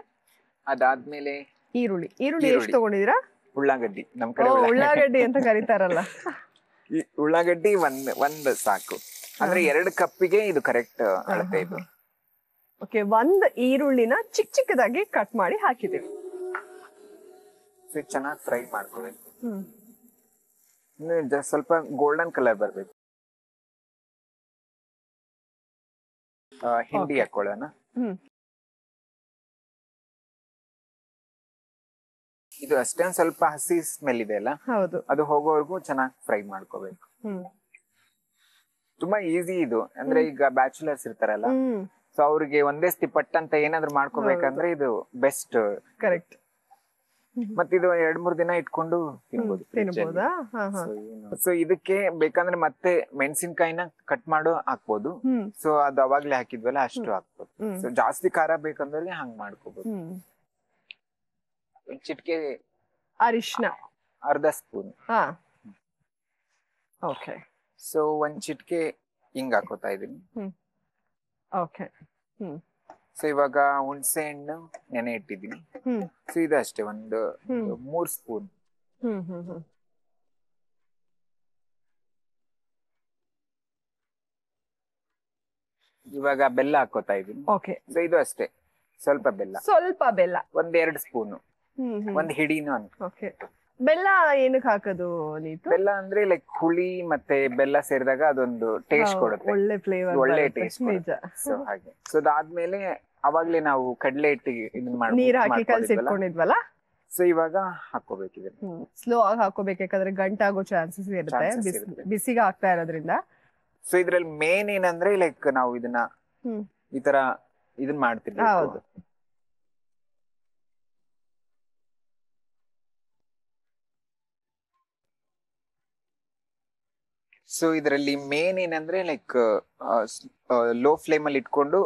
ಅದಾದ್ಮೇಲೆ ಈರುಳ್ಳಿ ಈರುಳ್ಳಿ ಎಷ್ಟು ತಗೊಂಡಿದ್ದೀರಾ ಉಳ್ಳಾಗಡ್ಡಿ ನಮ್ ಕಡೆ ಉಳ್ಳಾಗಡ್ಡಿ ಅಂತ ಕರೀತಾರಲ್ಲ ಉಳ್ಳಾಗಡ್ಡಿ ಒಂದ್ ಒಂದ್ ಸಾಕು ಅಂದ್ರೆ ಎರಡು ಕಪ್ಪಿಗೆ ಇದು ಕರೆಕ್ಟ್ ಅಳತೆ ಇದು ಓಕೆ ಒಂದ್ ಈರುಳ್ಳಿನ ಚಿಕ್ಕ ಚಿಕ್ಕದಾಗಿ ಕಟ್ ಮಾಡಿ ಹಾಕಿದೀವಿ ಚೆನ್ನಾಗಿ ಫ್ರೈ ಮಾಡ್ಕೋಬೇಕು ಸ್ವಲ್ಪ ಗೋಲ್ಡನ್ ಕಲರ್ ಬರ್ಬೇಕು ಹಿಂಡಿ ಹಾಕೊಳ್ಳೋಣ ಇದು ಅಷ್ಟೇ ಸ್ವಲ್ಪ ಹಸಿ ಸ್ಮೆಲ್ ಇದೆ ಅಲ್ಲ ಅದು ಹೋಗೋವರೆಗೂ ಚೆನ್ನಾಗಿ ಫ್ರೈ ಮಾಡ್ಕೋಬೇಕು ತುಂಬಾ ಈಸಿ ಇದು ಅಂದ್ರೆ ಈಗ ಬ್ಯಾಚುಲರ್ಸ್ ಇರ್ತಾರಲ್ಲ ಸೊ ಅವ್ರಿಗೆ ಒಂದೇ ಪಟ್ಟ ಅಂತ ಏನಾದ್ರು ಮಾಡ್ಕೋಬೇಕಂದ್ರೆ ಇದು ಬೆಸ್ಟ್ ಕರೆಕ್ಟ್ ಇದು ಎರಡ್ ಮೂರ್ ದಿನ ಇಟ್ಕೊಂಡು ಸೊ ಇದಕ್ಕೆ ಬೇಕಂದ್ರೆ ಮತ್ತೆ ಮೆಣಸಿನ್ಕಾಯಿನ ಕಟ್ ಮಾಡೋ ಹಾಕ್ಬೋದು ಸೊ ಅದು ಅವಾಗ್ಲೇ ಹಾಕಿದ್ವಲ್ಲ ಅಷ್ಟು ಹಾಕ್ಬೋದು ಸೊ ಜಾಸ್ತಿ ಖಾರ ಬೇಕಂದ್ರೆ ಹಂಗ್ ಮಾಡ್ಕೋಬಹುದು ಚಿಟ್ಕೆ ಅರಿಶಿನ ಅರ್ಧ ಸ್ಪೂನ್ ಓಕೆ ಸೊ ಒಂದ್ ಚಿಟ್ಕೆ ಹಿಂಗ್ ಹಾಕೋತಾ ಇದೀನಿ ಓಕೆ ಸೊ ಇವಾಗ ಹುಣ್ಸೆ ಹಣ್ಣು ನೆನೆ ಇಟ್ಟಿದೀನಿ ಸೊ ಇದು ಅಷ್ಟೇ ಒಂದು ಮೂರ್ ಸ್ಪೂನ್ ಹ್ಮ್ ಹ್ಮ್ ಇವಾಗ ಬೆಲ್ಲ ಹಾಕೋತಾ ಇದೀನಿ ಓಕೆ ಸೊ ಇದು ಅಷ್ಟೇ ಸ್ವಲ್ಪ ಬೆಲ್ಲ ಸ್ವಲ್ಪ ಬೆಲ್ಲ ಒಂದ್ ಎರಡು ಸ್ಪೂನು ಒಂದ್ ಹಿಡಿನೂ ಅಂತ ಓಕೆ ಬೆಲ್ಲ ಏನಕ್ಕೆ ಹಾಕೋದು ನೀತು ಬೆಲ್ಲ ಅಂದ್ರೆ ಲೈಕ್ ಹುಳಿ ಮತ್ತೆ ಬೆಲ್ಲ ಸೇರಿದಾಗ ಅದೊಂದು ಟೇಸ್ಟ್ ಕೊಡುತ್ತೆ ಒಳ್ಳೆ ಫ್ಲೇವರ್ ಒಳ್ಳೆ ಟೇಸ್ಟ್ ನಿಜ ಸೊ ಹಾಗೆ ಸೊ ಅದಾದ್ಮೇಲೆ ಅವಾಗ್ಲೇ ನಾವು ಕಡಲೆ ಹಿಟ್ಟಿಗೆ ಇದನ್ನ ಮಾಡಿ ನೀರ್ ಹಾಕಿ ಕಲ್ಸಿ ಇಟ್ಕೊಂಡಿದ್ವಲ್ಲ ಸೊ ಇವಾಗ ಹಾಕೋಬೇಕು ಇದನ್ನ ಸ್ಲೋ ಆಗಿ ಹಾಕೋಬೇಕು ಯಾಕಂದ್ರೆ ಗಂಟಾಗೋ ಚಾನ್ಸಸ್ ಇರುತ್ತೆ ಬಿಸಿಗೆ ಆಗ್ತಾ ಇರೋದ್ರಿಂದ ಸೊ ಇದ್ರಲ್ಲಿ ಮೇನ್ ಏನಂದ್ರೆ ಲೈಕ್ ನಾವು ಇದನ್ನ ಈ ತರ ಇದನ್ನ ಮಾಡ್ತಿದ್ವಿ ಸೊ ಇದರಲ್ಲಿ ಮೇನ್ ಏನಂದ್ರೆ ಲೈಕ್ ಲೋ ಫ್ಲೇಮ್ ಅಲ್ಲಿ ಇಟ್ಕೊಂಡು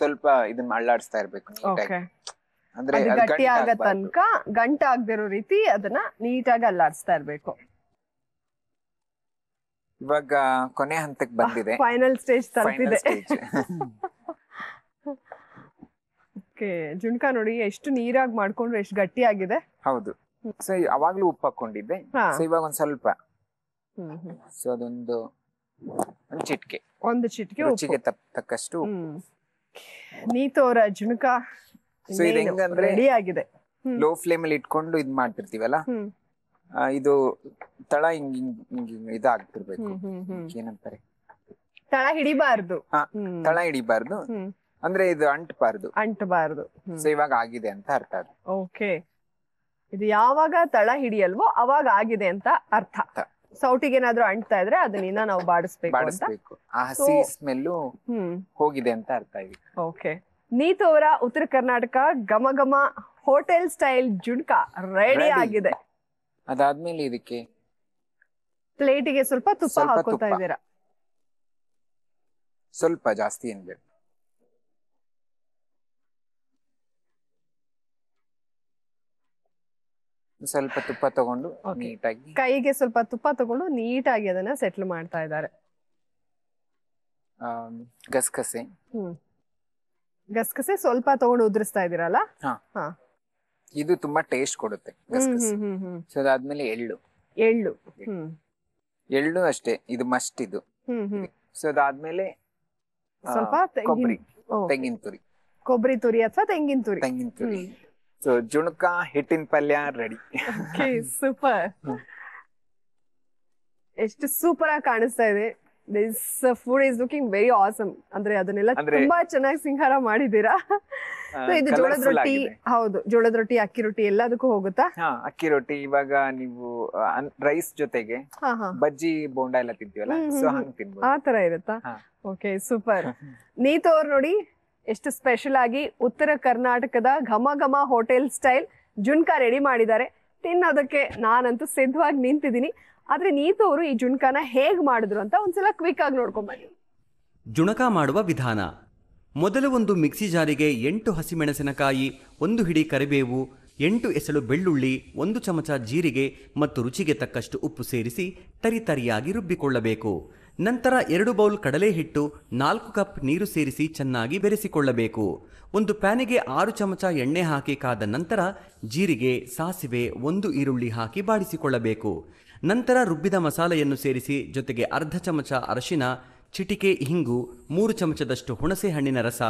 ಸ್ವಲ್ಪ ಇದನ್ನ ಅಳ್ಳಾಡಿಸ್ತಾ ಇರ್ಬೇಕು ಅಂದ್ರೆ ಗಟ್ಟಿ ಆಗ ತನಕ ಗಂಟ ಆಗದಿರೋ ರೀತಿ ಅದನ್ನ ನೀಟಾಗಿ ಅಲ್ಲಾಡಿಸ್ತಾ ಇರ್ಬೇಕು ಇವಾಗ ಕೊನೆ ಹಂತಕ್ಕೆ ಬಂದಿದೆ ಫೈನಲ್ ಸ್ಟೇಜ್ ತಲುಪಿದೆ ಓಕೆ ಜುಣ್ಕ ನೋಡಿ ಎಷ್ಟು ನೀರಾಗಿ ಮಾಡ್ಕೊಂಡ್ರೆ ಎಷ್ಟು ಗಟ್ಟಿ ಆಗಿದೆ ಹೌದು ಸೊ ಅವಾಗ್ಲೂ ಉಪ್ಪು ಹಾಕೊಂಡಿದ್ದೆ ಸೊ ಇವಾಗ ಒಂದ್ ಸ್ವಲ್ಪ ಸೊ ಅದೊಂದು ಒಂದು ಚಿಟಿಕೆ ಒಂದು ಚಿಟಿಕೆ ರುಚಿಗೆ ತಕ್ಕಷ್ಟು ನೀತು ಅವರ ಸೊ ಇದು ರೆಡಿ ಆಗಿದೆ ಲೋ ಫ್ಲೇಮ್ ಅಲ್ಲಿ ಇಟ್ಕೊಂಡು ಇದ್ ಮಾಡ್ತಿರ್ತೀವಲ್ಲ ಇದು ತಳ ಹಿಂಗ್ ಹಿಂಗ್ ಇದಾಗ್ತಿರ್ಬೇಕು ಏನಂತಾರೆ ತಳ ಹಿಡಿಬಾರ್ದು ತಳ ಹಿಡಿಬಾರ್ದು ಅಂದ್ರೆ ಇದು ಅಂಟಬಾರ್ದು ಅಂಟಬಾರ್ದು ಸೊ ಇವಾಗ ಆಗಿದೆ ಅಂತ ಅರ್ಥ ಓಕೆ ಇದು ಯಾವಾಗ ತಳ ಹಿಡಿಯಲ್ವೋ ಅವಾಗ ಆಗಿದೆ ಅಂತ ಅರ್ಥ ಸೌಟಿಗೆ ಏನಾದ್ರೂ ಅಂಟ್ತಾ ಇದ್ರೆ ಇನ್ನ ನಾವು ಬಾಡಿಸ್ಬೇಕು ಅಂತ ಆ ಹಸಿ ಸ್ಮೆಲ್ಲು ಹೋಗಿದೆ ಅಂತ ಅರ್ಥ ಇದೆ ಓಕೆ ನೀತು ಅವರ ಉತ್ತರ ಕರ್ನಾಟಕ ಘಮ ಘಮ ಹೋಟೆಲ್ ಸ್ಟೈಲ್ ಜುಣ್ಕ ರೆಡಿ ಆಗಿದೆ ಅದಾದ್ಮೇಲೆ ಇದಕ್ಕೆ ಪ್ಲೇಟಿಗೆ ಸ್ವಲ್ಪ ತುಪ್ಪ ಹಾಕೋತಾ ಇದ್ದೀರಾ ಸ್ವಲ್ಪ ಜಾಸ್ತಿ ಏನ್ ಸ್ವಲ್ಪ ತುಪ್ಪ ತಗೊಂಡು ನೀಟಾಗಿ ಕೈಗೆ ಸ್ವಲ್ಪ ತುಪ್ಪ ತಗೊಂಡು ನೀಟಾಗಿ ಅದನ್ನ ಸೆಟ್ಲ್ ಮಾಡ್ತಾ ಇದ್ದಾರೆ ಗಸಗಸೆ ಹ್ಮ್ ಗಸಗಸೆ ಸ್ವಲ್ಪ ತಗೊಂಡು ಉದುರಿಸ್ತಾ ಇದೀರಲ್ಲ ಇದು ತುಂಬಾ ಟೇಸ್ಟ್ ಕೊಡುತ್ತೆ ಸೊ ಅದಾದ್ಮೇಲೆ ಎಳ್ಳು ಎಳ್ಳು ಎಳ್ಳು ಅಷ್ಟೇ ಇದು ಮಸ್ಟ್ ಇದು ಸೊ ಅದಾದ್ಮೇಲೆ ಸ್ವಲ್ಪ ತೆಂಗಿನ ತುರಿ ಕೊಬ್ಬರಿ ತುರಿ ಅಥವಾ ತೆಂಗಿನ ತುರಿ ತೆಂಗಿನ ತುರಿ ಸೊ ಜುಣುಕ ಹಿಟ್ಟಿನ ಪಲ್ಯ ರೆಡಿ ಸೂಪರ್ ಎಷ್ಟು ಸೂಪರ್ ಆಗಿ ಕಾಣಿಸ್ತಾ ಇದೆ this food is looking very awesome ಅಂದ್ರೆ ಅದನ್ನೆಲ್ಲ ತುಂಬಾ ಚೆನ್ನಾಗಿ ಸಿಂಗಾರ ಮಾಡಿದೀರಾ ಇದು ಜೋಳದ ರೊಟ್ಟಿ ಹೌದು ಜೋಳದ ರೊಟ್ಟಿ ಅಕ್ಕಿ ರೊಟ್ಟಿ ಎಲ್ಲದಕ್ಕೂ ಹೋಗುತ್ತಾ ಅಕ್ಕಿ ರೊಟ್ಟಿ ಇವಾಗ ನೀವು ರೈಸ್ ಜೊತೆಗೆ ಬಜ್ಜಿ ಬೋಂಡಾ ಎಲ್ಲ ತಿಂತೀವಲ್ಲ ಆ ತರ ಇರುತ್ತಾ ಓಕೆ ಸೂಪರ್ ನೀತ್ ಅವ್ರು ನೋಡಿ ಎಷ್ಟು ಸ್ಪೆಷಲ್ ಆಗಿ ಉತ್ತರ ಕರ್ನಾಟಕದ ಘಮ ಘಮ ಹೋಟೆಲ್ ಸ್ಟೈಲ್ ಜುನ್ಕಾ ರೆಡಿ ಮಾಡಿದ್ದಾರೆ ತಿನ್ನೋದಕ್ಕೆ ನಾನಂತೂ ಸಿದ್ಧವಾಗಿ ನಿಂತಿದ್ದೀನಿ ಆದರೆ ನೀತು ಅವರು ಈ ಜುನ್ಕಾನ ಹೇಗೆ ಮಾಡಿದ್ರು ಅಂತ ಒಂದ್ಸಲ ಕ್ವಿಕ್ ಆಗಿ ನೋಡ್ಕೊಂಬನ್ನಿ ಜುಣಕ ಮಾಡುವ ವಿಧಾನ ಮೊದಲು ಒಂದು ಮಿಕ್ಸಿ ಜಾರಿಗೆ ಎಂಟು ಹಸಿಮೆಣಸಿನಕಾಯಿ ಒಂದು ಹಿಡಿ ಕರಿಬೇವು ಎಂಟು ಎಸಳು ಬೆಳ್ಳುಳ್ಳಿ ಒಂದು ಚಮಚ ಜೀರಿಗೆ ಮತ್ತು ರುಚಿಗೆ ತಕ್ಕಷ್ಟು ಉಪ್ಪು ಸೇರಿಸಿ ತರಿತರಿಯಾಗಿ ರುಬ್ಬಿಕೊಳ್ಳಬೇಕು ನಂತರ ಎರಡು ಬೌಲ್ ಕಡಲೆ ಹಿಟ್ಟು ನಾಲ್ಕು ಕಪ್ ನೀರು ಸೇರಿಸಿ ಚೆನ್ನಾಗಿ ಬೆರೆಸಿಕೊಳ್ಳಬೇಕು ಒಂದು ಪ್ಯಾನಿಗೆ ಆರು ಚಮಚ ಎಣ್ಣೆ ಹಾಕಿ ಕಾದ ನಂತರ ಜೀರಿಗೆ ಸಾಸಿವೆ ಒಂದು ಈರುಳ್ಳಿ ಹಾಕಿ ಬಾಡಿಸಿಕೊಳ್ಳಬೇಕು ನಂತರ ರುಬ್ಬಿದ ಮಸಾಲೆಯನ್ನು ಸೇರಿಸಿ ಜೊತೆಗೆ ಅರ್ಧ ಚಮಚ ಅರಶಿನ ಚಿಟಿಕೆ ಹಿಂಗು ಮೂರು ಚಮಚದಷ್ಟು ಹುಣಸೆ ಹಣ್ಣಿನ ರಸ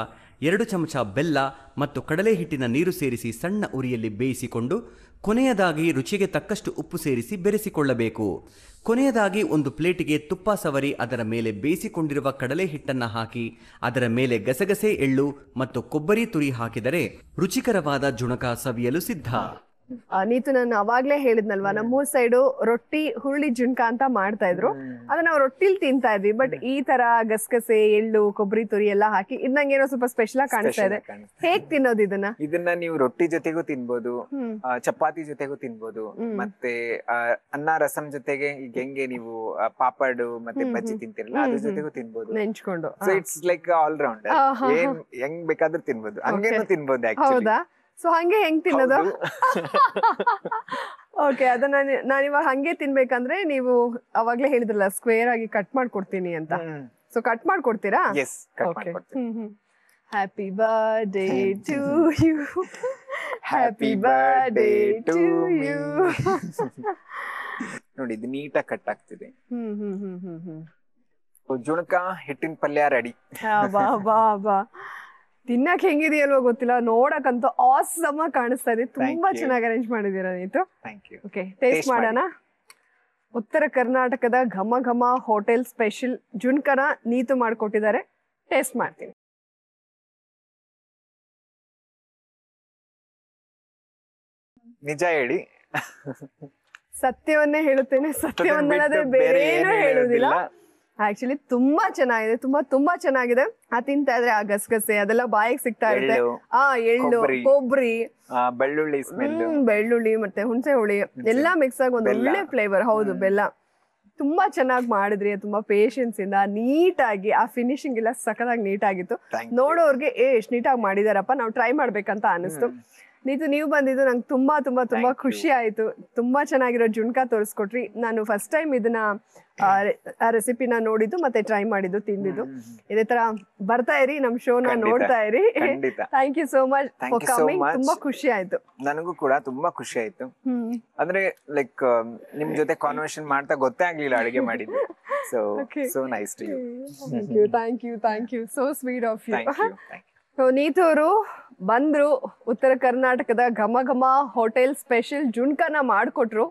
ಎರಡು ಚಮಚ ಬೆಲ್ಲ ಮತ್ತು ಕಡಲೆ ಹಿಟ್ಟಿನ ನೀರು ಸೇರಿಸಿ ಸಣ್ಣ ಉರಿಯಲ್ಲಿ ಬೇಯಿಸಿಕೊಂಡು ಕೊನೆಯದಾಗಿ ರುಚಿಗೆ ತಕ್ಕಷ್ಟು ಉಪ್ಪು ಸೇರಿಸಿ ಬೆರೆಸಿಕೊಳ್ಳಬೇಕು ಕೊನೆಯದಾಗಿ ಒಂದು ಪ್ಲೇಟಿಗೆ ತುಪ್ಪ ಸವರಿ ಅದರ ಮೇಲೆ ಬೇಯಿಸಿಕೊಂಡಿರುವ ಕಡಲೆ ಹಿಟ್ಟನ್ನು ಹಾಕಿ ಅದರ ಮೇಲೆ ಗಸಗಸೆ ಎಳ್ಳು ಮತ್ತು ಕೊಬ್ಬರಿ ತುರಿ ಹಾಕಿದರೆ ರುಚಿಕರವಾದ ಜುಣಕ ಸವಿಯಲು ಸಿದ್ಧ ನೀತು ನಾನು ಅವಾಗ್ಲೇ ಹೇಳಿದ್ನಲ್ವಾ ನಮ್ಮೂರ್ ಸೈಡು ರೊಟ್ಟಿ ಹುರುಳಿ ಜುಣ್ಕ ಅಂತ ಮಾಡ್ತಾ ಇದ್ರು ಅದನ್ನ ನಾವು ರೊಟ್ಟಿಲ್ ತಿಂತಾ ಇದ್ವಿ ಬಟ್ ಈ ತರ ಗಸಗಸೆ ಎಳ್ಳು ಕೊಬ್ಬರಿ ತುರಿ ಎಲ್ಲ ಹಾಕಿ ಇದ್ ಏನೋ ಸ್ವಲ್ಪ ಸ್ಪೆಷಲ್ ಆಗಿ ಕಾಣಿಸ್ತಾ ಇದೆ ಹೇಗ್ ತಿನ್ನೋದು ಇದನ್ನ ಇದನ್ನ ನೀವು ರೊಟ್ಟಿ ಜೊತೆಗೂ ತಿನ್ಬೋದು ಚಪಾತಿ ಜೊತೆಗೂ ತಿನ್ಬೋದು ಮತ್ತೆ ಅನ್ನ ರಸಂ ಜೊತೆಗೆ ಈಗ ಹೆಂಗೆ ನೀವು ಪಾಪಡ್ ಮತ್ತೆ ಬಜ್ಜಿ ತಿಂತಿರಲ್ಲ ಅದ್ರ ಜೊತೆಗೂ ತಿನ್ಬೋದು ನೆಂಚ್ಕೊಂಡು so it's like all round ಹೆಂಗ್ ಬೇಕಾದ್ರೂ ತಿನ್ಬೋದು ಹಂಗೇನು ತಿನ್ಬೋದು ಹೌದಾ ಸೊ ಹಂಗೆ ಹೆಂಗ್ ತಿನ್ನೋದು ಓಕೆ ಅದನ್ನ ನಾನು ಇವಾಗ ಹಂಗೆ ತಿನ್ಬೇಕಂದ್ರೆ ನೀವು ಅವಾಗ್ಲೇ ಹೇಳಿದ್ರಲ್ಲ ಸ್ಕ್ವೇರ್ ಆಗಿ ಕಟ್ ಮಾಡ್ಕೊಡ್ತೀನಿ ಅಂತ ಸೊ ಕಟ್ ಮಾಡ್ಕೊಡ್ತೀರಾ happy birthday to you happy birthday to you ನೋಡಿ ಇದು ನೀಟಾಗಿ ಕಟ್ ಆಗ್ತಿದೆ ಹ್ಮ್ ಜುಣಕ ಹಿಟ್ಟಿನ ಪಲ್ಯ ರೆಡಿ ಬಾ ಬಾ ಬಾ ತಿನ್ನಕ್ ಹೆಂಗಿದೆಯಲ್ವೋ ಗೊತ್ತಿಲ್ಲ ನೋಡಕ್ಕಂತೂ ಅಂತೂ ಕಾಣಿಸ್ತಾ ಇದೆ ತುಂಬಾ ಚೆನ್ನಾಗಿ ಅರೇಂಜ್ ಮಾಡಿದೀರ ನೀತು ಟೇಸ್ಟ್ ಮಾಡೋಣ ಉತ್ತರ ಕರ್ನಾಟಕದ ಘಮ ಘಮ ಹೋಟೆಲ್ ಸ್ಪೆಷಲ್ ಜುನ್ಕನ ನೀತು ಮಾಡಿಕೊಟ್ಟಿದ್ದಾರೆ ಟೇಸ್ಟ್ ಮಾಡ್ತೀನಿ ನಿಜ ಹೇಳಿ ಸತ್ಯವನ್ನೇ ಹೇಳುತ್ತೇನೆ ಸತ್ಯವನ್ನೇ ಬೇರೆ ಹೇಳುದಿಲ್ಲ ಆಕ್ಚುಲಿ ತುಂಬಾ ಚೆನ್ನಾಗಿದೆ ತುಂಬಾ ತುಂಬಾ ಚೆನ್ನಾಗಿದೆ ಆ ತಿಂತಾ ಇದ್ರೆ ಆ ಗಸಗಸೆ ಅದೆಲ್ಲ ಬಾಯಿಗೆ ಸಿಗ್ತಾ ಇರುತ್ತೆ ಆ ಎಳ್ಳು ಕೊಬ್ಬರಿ ಬೆಳ್ಳುಳ್ಳಿ ಬೆಳ್ಳುಳ್ಳಿ ಮತ್ತೆ ಹುಣಸೆ ಹುಳಿ ಎಲ್ಲ ಮಿಕ್ಸ್ ಆಗಿ ಒಂದು ಒಳ್ಳೆ ಫ್ಲೇವರ್ ಹೌದು ಬೆಲ್ಲ ತುಂಬಾ ಚೆನ್ನಾಗಿ ಮಾಡಿದ್ರಿ ತುಂಬಾ ಪೇಷನ್ಸ್ ಇಂದ ನೀಟಾಗಿ ಆ ಫಿನಿಶಿಂಗ್ ಎಲ್ಲ ಸಖತ್ತಾಗಿ ಆಗಿತ್ತು ನೋಡೋರ್ಗೆ ಏ ಎಷ್ಟು ನೀಟಾಗಿ ಮಾಡಿದಾರಪ್ಪ ನಾವು ಟ್ರೈ ಮಾಡ್ಬೇಕಂತ ಅನಿಸ್ತು ನೀತು ನೀವು ಬಂದಿದ್ದು ನಂಗೆ ತುಂಬಾ ತುಂಬಾ ತುಂಬಾ ಖುಷಿ ಆಯಿತು ತುಂಬಾ ಚೆನ್ನಾಗಿರೋ ಜುಣ್ಕಾ ತೋರಿಸ್ಕೊಟ್ರಿ ನಾನು ಫಸ್ಟ್ ಟೈಮ್ ಇದನ್ನ ಆ ರೆಸಿಪಿನ ನೋಡಿದ್ದು ಮತ್ತೆ ಟ್ರೈ ಮಾಡಿದ್ದು ತಿಂದಿದ್ದು ಇದೇ ತರ ಬರ್ತಾ ಇರಿ ನಮ್ ಶೋನ ನೋಡ್ತಾ ಇರಿ thank you so much for coming ತುಂಬಾ ಖುಷಿ ಆಯ್ತು ನನಗೂ ಕೂಡ ತುಂಬಾ ಖುಷಿ ಆಯ್ತು ಅಂದ್ರೆ ಲೈಕ್ um, ನಿಮ್ ಜೊತೆ ಕಾನ್ವರ್ಸೇಷನ್ ಮಾಡ್ತಾ ಗೊತ್ತೇ ಆಗ್ಲಿಲ್ಲ ಅಡಿಗೆ ಮಾಡಿದ್ದು so so nice to you thank you thank you thank you so sweet of you so ನೀತವರು ಬಂದರು ಉತ್ತರ ಕರ್ನಾಟಕದ ಘಮ ಘಮ ಹೋಟೆಲ್ ಸ್ಪೆಷಲ್ ಜುಣ್ಕನ ಮಾಡಿಕೊಟ್ರು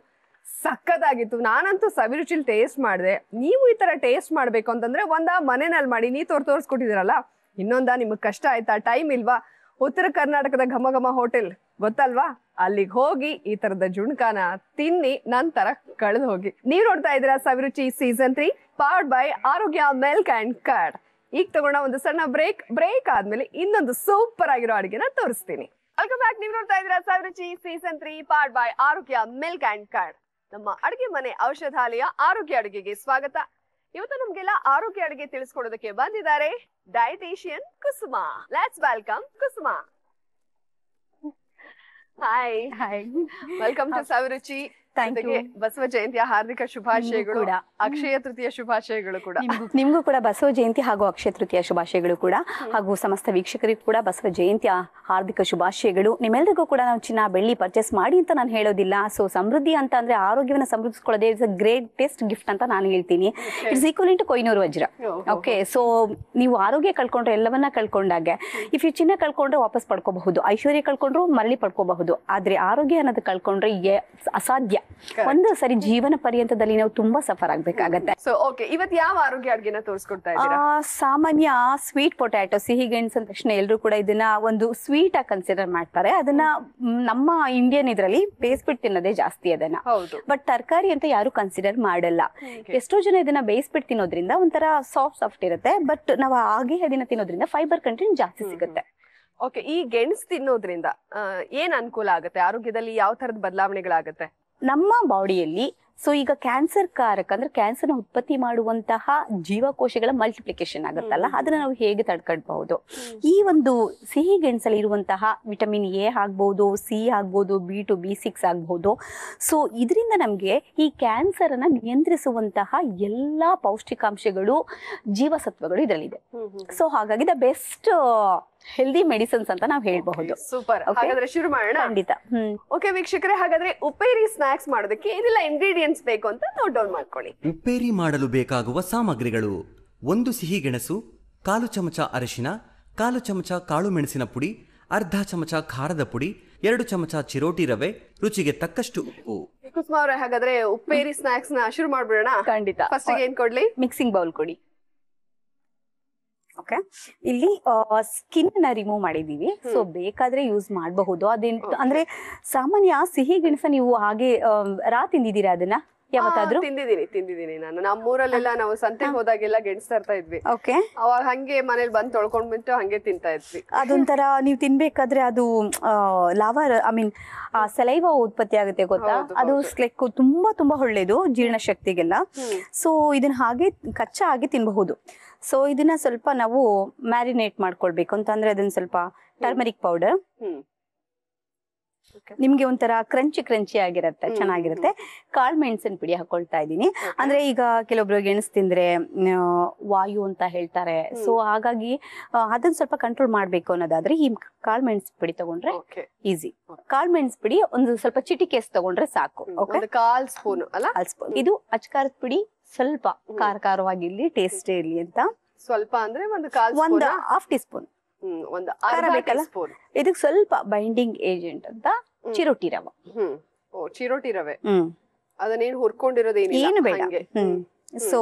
ಸಖತ್ತಾಗಿತ್ತು ನಾನಂತೂ ಸವಿರುಚಿಲಿ ಟೇಸ್ಟ್ ಮಾಡಿದೆ ನೀವು ಈ ಥರ ಟೇಸ್ಟ್ ಮಾಡಬೇಕು ಅಂತಂದರೆ ಒಂದಾ ಮನೆಯಲ್ಲಿ ಮಾಡಿ ನೀ ತೋರ್ ತೋರಿಸ್ಕೊಟ್ಟಿದ್ದೀರಲ್ಲ ಇನ್ನೊಂದಾ ನಿಮಗೆ ಕಷ್ಟ ಆಯ್ತಾ ಟೈಮ್ ಇಲ್ವಾ ಉತ್ತರ ಕರ್ನಾಟಕದ ಘಮ ಘಮ ಹೋಟೆಲ್ ಗೊತ್ತಲ್ವಾ ಅಲ್ಲಿಗೆ ಹೋಗಿ ಈ ತರದ ಜುಣ್ಕಾನ ತಿನ್ನಿ ನಂತರ ಕಳೆದು ಹೋಗಿ ನೀವು ನೋಡ್ತಾ ಇದ್ದೀರಾ Saviruchi season three powered by Arogya milk and curd ಈಗ ತಗೊಂಡ ಒಂದು ಸಣ್ಣ ಬ್ರೇಕ್ ಬ್ರೇಕ್ ಆದ್ಮೇಲೆ ಇನ್ನೊಂದು ಸೂಪರ್ ಆಗಿರೋ ಅಡಿಗೆನ ತೋರಿಸ್ತೀನಿ ವೆಲ್ಕಮ್ ಬ್ಯಾಕ್ ನೀವು ನೋಡ್ತಾ ಇದ್ದೀರಾ Saviruchi season three part by Arogya milk and curd ನಮ್ಮ ಅಡುಗೆ ಮನೆ ಔಷಧಾಲಯ ಆರೋಗ್ಯ ಅಡುಗೆಗೆ ಸ್ವಾಗತ ಇವತ್ತು ನಮ್ಗೆಲ್ಲ ಆರೋಗ್ಯ ಅಡುಗೆ ತಿಳಿಸ್ಕೊಡೋದಕ್ಕೆ ಬಂದಿದ್ದಾರೆ dietitian Kusuma let's welcome Kusuma hi hi welcome to Saviruchi Basava ಜಯಂತಿಯ ಹಾರ್ದಿಕ ಶುಭಾಶಯಗಳು ಅಕ್ಷಯ ತೃತೀಯ ಶುಭಾಶಯಗಳು ಕೂಡ ನಿಮಗೂ ಕೂಡ ಬಸವ ಜಯಂತಿ ಹಾಗೂ ಅಕ್ಷಯ ತೃತೀಯ ಶುಭಾಶಯಗಳು ಕೂಡ ಹಾಗೂ ಸಮಸ್ತ ವೀಕ್ಷಕರಿಗೂ ಕೂಡ ಬಸವ ಜಯಂತಿಯ ಹಾರ್ದಿಕ ಶುಭಾಶಯಗಳು ನಿಮ್ಮೆಲ್ಲರಿಗೂ ಕೂಡ ನಾವು ಚಿನ್ನ ಬೆಳ್ಳಿ ಪರ್ಚೇಸ್ ಮಾಡಿ ಅಂತ ನಾನು ಹೇಳೋದಿಲ್ಲ ಸೊ ಸಮೃದ್ಧಿ ಅಂತ ಅಂದ್ರೆ ಆರೋಗ್ಯವನ್ನು ಸಮೃದ್ಧಿಸ್ಕೊಳ್ಳೋದೇ ಇಟ್ಸ್ ಅ ಗ್ರೇಟೆಸ್ಟ್ ಗಿಫ್ಟ್ ಅಂತ ನಾನು ಹೇಳ್ತೀನಿ ಇಟ್ಸ್ ಈಕ್ವಲ್ ಟು ಕೊಯ್ನೂರು ವಜ್ರ ಓಕೆ ಸೊ ನೀವು ಆರೋಗ್ಯ ಕಳ್ಕೊಂಡ್ರೆ ಎಲ್ಲವನ್ನ ಕಳ್ಕೊಂಡಾಗೆ ಇಫ್ ಯು ಚಿನ್ನ ಕಳ್ಕೊಂಡ್ರೆ ವಾಪಸ್ ಪಡ್ಕೋಬಹುದು ಐಶ್ವರ್ಯ ಕಳ್ಕೊಂಡ್ರು ಮರಳಿ ಪಡ್ಕೋಬಹುದು ಆದ್ರೆ ಆರೋಗ್ಯ ಅನ್ನೋದು ಕಳ್ಕೊಂಡ್ರೆ ಅಸಾಧ್ಯ ಒಂದು ಸರಿ ಜೀವನ ಪರ್ಯಂತದಲ್ಲಿ ನಾವು ತುಂಬಾ ಸಫರ್ ಆಗ್ಬೇಕಾಗತ್ತೆ ಇವತ್ತು ಯಾವ ಆರೋಗ್ಯ ಅಡುಗೆನ ತೋರಿಸ್ಕೊಡ್ತಾ ಸಾಮಾನ್ಯ ಸ್ವೀಟ್ ಪೊಟ್ಯಾಟೊ ಸಿಹಿ ಗೆಣಸ್ ಅಂದ ತಕ್ಷಣ ಎಲ್ಲರೂ ಕೂಡ ಇದನ್ನ ಒಂದು ಸ್ವೀಟ್ ಆಗಿ ಕನ್ಸಿಡರ್ ಮಾಡ್ತಾರೆ ಅದನ್ನ ನಮ್ಮ ಇಂಡಿಯನ್ ಇದರಲ್ಲಿ ಬೇಯಿಸ್ಬಿಟ್ಟು ತಿನ್ನೋದೇ ಜಾಸ್ತಿ ಅದನ್ನ ಬಟ್ ತರಕಾರಿ ಅಂತ ಯಾರು ಕನ್ಸಿಡರ್ ಮಾಡಲ್ಲ ಎಷ್ಟೋ ಜನ ಇದನ್ನ ಬೇಯಿಸ್ಬಿಟ್ಟು ತಿನ್ನೋದ್ರಿಂದ ಒಂಥರ ಸಾಫ್ಟ್ ಸಾಫ್ಟ್ ಇರುತ್ತೆ ಬಟ್ ನಾವು ಆಗಿ ಅದನ್ನ ತಿನ್ನೋದ್ರಿಂದ ಫೈಬರ್ ಕಂಟೆಂಟ್ ಜಾಸ್ತಿ ಸಿಗುತ್ತೆ ಓಕೆ ಈ ಗೆಣಸು ತಿನ್ನೋದ್ರಿಂದ ಏನ್ ಅನುಕೂಲ ಆಗುತ್ತೆ ಆರೋಗ್ಯದಲ್ಲಿ ಯಾವ ತರದ ಬದಲಾವಣೆಗಳಾಗುತ್ತೆ ನಮ್ಮ ಬಾಡಿಯಲ್ಲಿ ಸೊ ಈಗ ಕ್ಯಾನ್ಸರ್ ಕಾರಕ ಅಂದ್ರೆ ಕ್ಯಾನ್ಸರ್ನ ಉತ್ಪತ್ತಿ ಮಾಡುವಂತಹ ಜೀವಕೋಶಗಳ ಮಲ್ಟಿಪ್ಲಿಕೇಶನ್ ಆಗುತ್ತಲ್ಲ ಅದನ್ನ ನಾವು ಹೇಗೆ ತಡ್ಕೊಳ್ಬಹುದು ಈ ಒಂದು ಸಿಹಿ ಗೆಣಸಲ್ಲಿ ಇರುವಂತಹ ವಿಟಮಿನ್ ಎ ಆಗ್ಬಹುದು ಸಿ ಆಗ್ಬಹುದು ಬಿ ಟು ಬಿ ಸಿಕ್ಸ್ ಆಗ್ಬಹುದು ಸೊ ಇದರಿಂದ ನಮಗೆ ಈ ಕ್ಯಾನ್ಸರ್ ಅನ್ನ ನಿಯಂತ್ರಿಸುವಂತಹ ಎಲ್ಲಾ ಪೌಷ್ಟಿಕಾಂಶಗಳು ಜೀವಸತ್ವಗಳು ಇದರಲ್ಲಿದೆ ಸೊ ಹಾಗಾಗಿ ದ ಬೆಸ್ಟ್ ಹೆಲ್ದಿ ಮೆಡಿಸನ್ಸ್ ಅಂತ ನಾವು ಹೇಳಬಹುದು ಸೂಪರ್ ಹಾಗಾದ್ರೆ ಶುರು ಮಾಡೋಣ ಖಂಡಿತ ಓಕೆ ವೀಕ್ಷಕರೇ ಹಾಗಾದ್ರೆ ಉಪ್ಪೇರಿ ಸ್ನಾಕ್ಸ್ ಮಾಡೋದಕ್ಕೆ ಏನೆಲ್ಲ ಇಂಗ್ರೀಡಿಯೆಂಟ್ಸ್ ಬೇಕು ಅಂತ ನೋಟ್ ಡೌನ್ ಮಾಡ್ಕೊಳ್ಳಿ ಉಪ್ಪೇರಿ ಮಾಡಲು ಬೇಕಾಗುವ ಸಾಮಗ್ರಿಗಳು ಒಂದು ಸಿಹಿ ಗೆಣಸು ಕಾಲು ಚಮಚ ಅರಿಶಿನ ಕಾಲು ಚಮಚ ಕಾಳು ಮೆಣಸಿನ ಪುಡಿ ಅರ್ಧ ಚಮಚ ಖಾರದ ಪುಡಿ ಎರಡು ಚಮಚ ಚಿರೋಟಿ ರವೆ ರುಚಿಗೆ ತಕ್ಕಷ್ಟು ಉಪ್ಪು ಅವರೇ ಹಾಗಾದ್ರೆ ಉಪ್ಪೇರಿ ಸ್ನಾಕ್ಸ್ ನ ಶುರು ಮಾಡ್ಬಿಡೋಣ ಖಂಡಿತ ಫಸ್ಟ್ ಏನ್ ಕೊಡ್ಲಿ ಮಿಕ್ಸಿಂಗ್ ಬೌಲ್ ಕೊಡಿ ಓಕೆ ಇಲ್ಲಿ ಸ್ಕಿನ್ ನ ರಿಮೂವ್ ಮಾಡಿದೀವಿ ಸೊ ಬೇಕಾದ್ರೆ ಯೂಸ್ ಮಾಡಬಹುದು ಅದೇನ್ ಅಂದ್ರೆ ಸಾಮಾನ್ಯ ಸಿಹಿ ಗಿಣಸ ನೀವು ಹಾಗೆ ರಾ ತಿಂದಿದ್ದೀರಾ ಅದನ್ನ ಯಾವತ್ತಾದ್ರೂ ತಿಂದಿದ್ದೀನಿ ತಿಂದಿದ್ದೀನಿ ನಾನು ನಮ್ಮೂರಲ್ಲೆಲ್ಲ ನಾವು ಸಂತೆ ಹೋದಾಗೆಲ್ಲ ಗೆಣಸ್ತಾ ತರ್ತಾ ಇದ್ವಿ ಓಕೆ ಅವಾಗ ಹಂಗೆ ಮನೇಲಿ ಬಂದು ತೊಳ್ಕೊಂಡ್ ಬಿಟ್ಟು ಹಂಗೆ ತಿಂತಾ ಇದ್ವಿ ಅದೊಂಥರ ನೀವು ತಿನ್ಬೇಕಾದ್ರೆ ಅದು ಲಾವ ಐ ಮೀನ್ ಸಲೈವ ಉತ್ಪತ್ತಿ ಆಗುತ್ತೆ ಗೊತ್ತಾ ಅದು ಸ್ಲೆಕ್ ತುಂಬಾ ತುಂಬಾ ಒಳ್ಳೇದು ಜೀರ್ಣಶಕ್ತಿಗೆಲ್ಲ ಸೊ ಇದನ್ನ ಹಾಗೆ ಕಚ್ಚಾ ಆಗಿ ತಿನ್ಬಹುದು ಸೊ ಇದನ್ನ ಸ್ವಲ್ಪ ನಾವು ಮ್ಯಾರಿನೇಟ್ ಮಾಡ್ಕೊಳ್ಬೇಕು ಅಂತಂದ್ರೆ ಅದನ್ನ ಸ್ವಲ್ಪ ಟರ್ಮರಿಕ್ ಪೌಡರ್ ನಿಮ್ಗೆ ಒಂಥರ ಕ್ರಂಚಿ ಕ್ರಂಚಿ ಆಗಿರತ್ತೆ ಚೆನ್ನಾಗಿರುತ್ತೆ ಕಾಳು ಮೆಣಸಿನ ಪುಡಿ ಹಾಕೊಳ್ತಾ ಇದೀನಿ ಅಂದ್ರೆ ಈಗ ಕೆಲವೊಬ್ರು ಗೆಣಸ್ ತಿಂದ್ರೆ ವಾಯು ಅಂತ ಹೇಳ್ತಾರೆ ಸೊ ಹಾಗಾಗಿ ಅದನ್ನ ಸ್ವಲ್ಪ ಕಂಟ್ರೋಲ್ ಮಾಡ್ಬೇಕು ಅನ್ನೋದಾದ್ರೆ ಈ ಕಾಳು ಮೆಣಸಿನ ಪುಡಿ ತಗೊಂಡ್ರೆ ಈಸಿ ಕಾಳು ಮೆಣಸು ಪುಡಿ ಒಂದು ಸ್ವಲ್ಪ ಕೇಸ್ ತಗೊಂಡ್ರೆ ಸಾಕು ಕಾಲ್ ಸ್ಪೂನ್ ಅಲ್ಲ ಇದು ಅಚ್ಕಾರದ ಪುಡಿ ಸ್ವಲ್ಪ ಖಾರ ಖಾರವಾಗಿ ಇರಲಿ ಟೇಸ್ಟ್ ಇರಲಿ ಅಂತ ಸ್ವಲ್ಪ ಅಂದ್ರೆ ಒಂದು ಕಾಲ್ ಒಂದು ಹಾಫ್ ಟೀ ಸ್ಪೂನ್ ಒಂದು ಇದಕ್ಕೆ ಸ್ವಲ್ಪ ಬೈಂಡಿಂಗ್ ಏಜೆಂಟ್ ಅಂತ ಚಿರೋಟಿ ರವೆ ಓ ಚಿರೋಟಿ ರವೆ ಹ್ಮ್ ಅದನ್ನೇನು ಹುರ್ಕೊಂಡಿರೋದೇನು ಏನು ಬೇಡ ಸೊ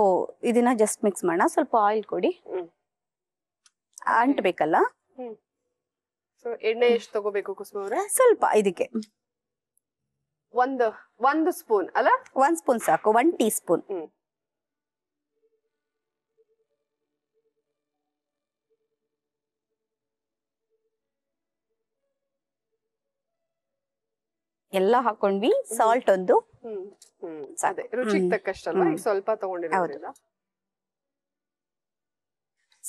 ಇದನ್ನ ಜಸ್ಟ್ ಮಿಕ್ಸ್ ಮಾಡೋಣ ಸ್ವಲ್ಪ ಆಯಿಲ್ ಕೊಡಿ ಅಂಟ್ಬೇಕಲ್ಲ ಸೊ ಎಣ್ಣೆ ಎಷ್ಟು ತಗೋಬೇಕು ಕುಸುಮ ಸ್ವಲ್ಪ ಇದಕ್ಕೆ ಒಂದು ಒಂದು ಸ್ಪೂನ್ ಅಲ್ಲ ಒಂದ್ ಸ್ಪೂನ್ ಸಾಕು ಒನ್ ಟೀ ಸ್ಪೂನ್ ಎಲ್ಲ ಹಾಕೊಂಡ್ವಿ ಸಾಲ್ಟ್ ಒಂದು ಸ್ವಲ್ಪ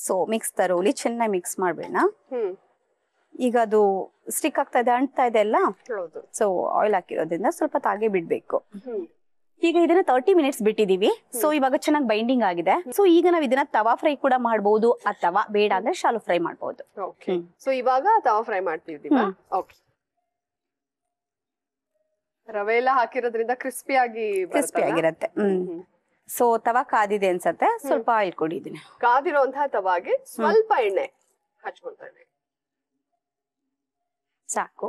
ಸೊ ಮಿಕ್ಸ್ ತರೋಲಿ ಚೆನ್ನಾಗಿ ಮಿಕ್ಸ್ ಮಾಡ್ಬೇಡ ಈಗ ಅದು ಸ್ಟಿಕ್ ಆಗ್ತಾ ಇದೆ ಅಂಟ್ತಾ ಇದೆ ಅಲ್ಲ ಸೊ ಆಯಿಲ್ ಹಾಕಿರೋದ್ರಿಂದ ಸ್ವಲ್ಪ ತಾಗೆ ಬಿಡ್ಬೇಕು ಈಗ ಇದನ್ನ ತರ್ಟಿ ಮಿನಿಟ್ಸ್ ಬಿಟ್ಟಿದೀವಿ ಸೊ ಇವಾಗ ಚೆನ್ನಾಗಿ ಬೈಂಡಿಂಗ್ ಆಗಿದೆ ಸೊ ಈಗ ನಾವ್ ಇದನ್ನ ತವಾ ಫ್ರೈ ಕೂಡ ಮಾಡಬಹುದು ಅಥವಾ ಬೇಡ ಅಂದ್ರೆ ಶಾಲು ಫ್ರೈ ಮಾಡಬಹುದು ಸೊ ಇವಾಗ ತವಾ ಫ್ರೈ ಮಾಡ್ತೀವಿ ರವೆ ಎಲ್ಲ ಹಾಕಿರೋದ್ರಿಂದ ಆಗಿ ಕ್ರಿಸ್ಪಿ ಆಗಿರತ್ತೆ ಸೊ ತವಾ ಕಾದಿದೆ ಅನ್ಸತ್ತೆ ಸ್ವಲ್ಪ ಆಯಿಲ್ ಕೊಡಿದೀನಿ ಕಾದಿರೋಂತಹ ತವಾಗೆ ಸ್ವಲ್ಪ ಎಣ್ಣೆ ಹಚ್ಕೊಳ್ತಾ ಸಾಕು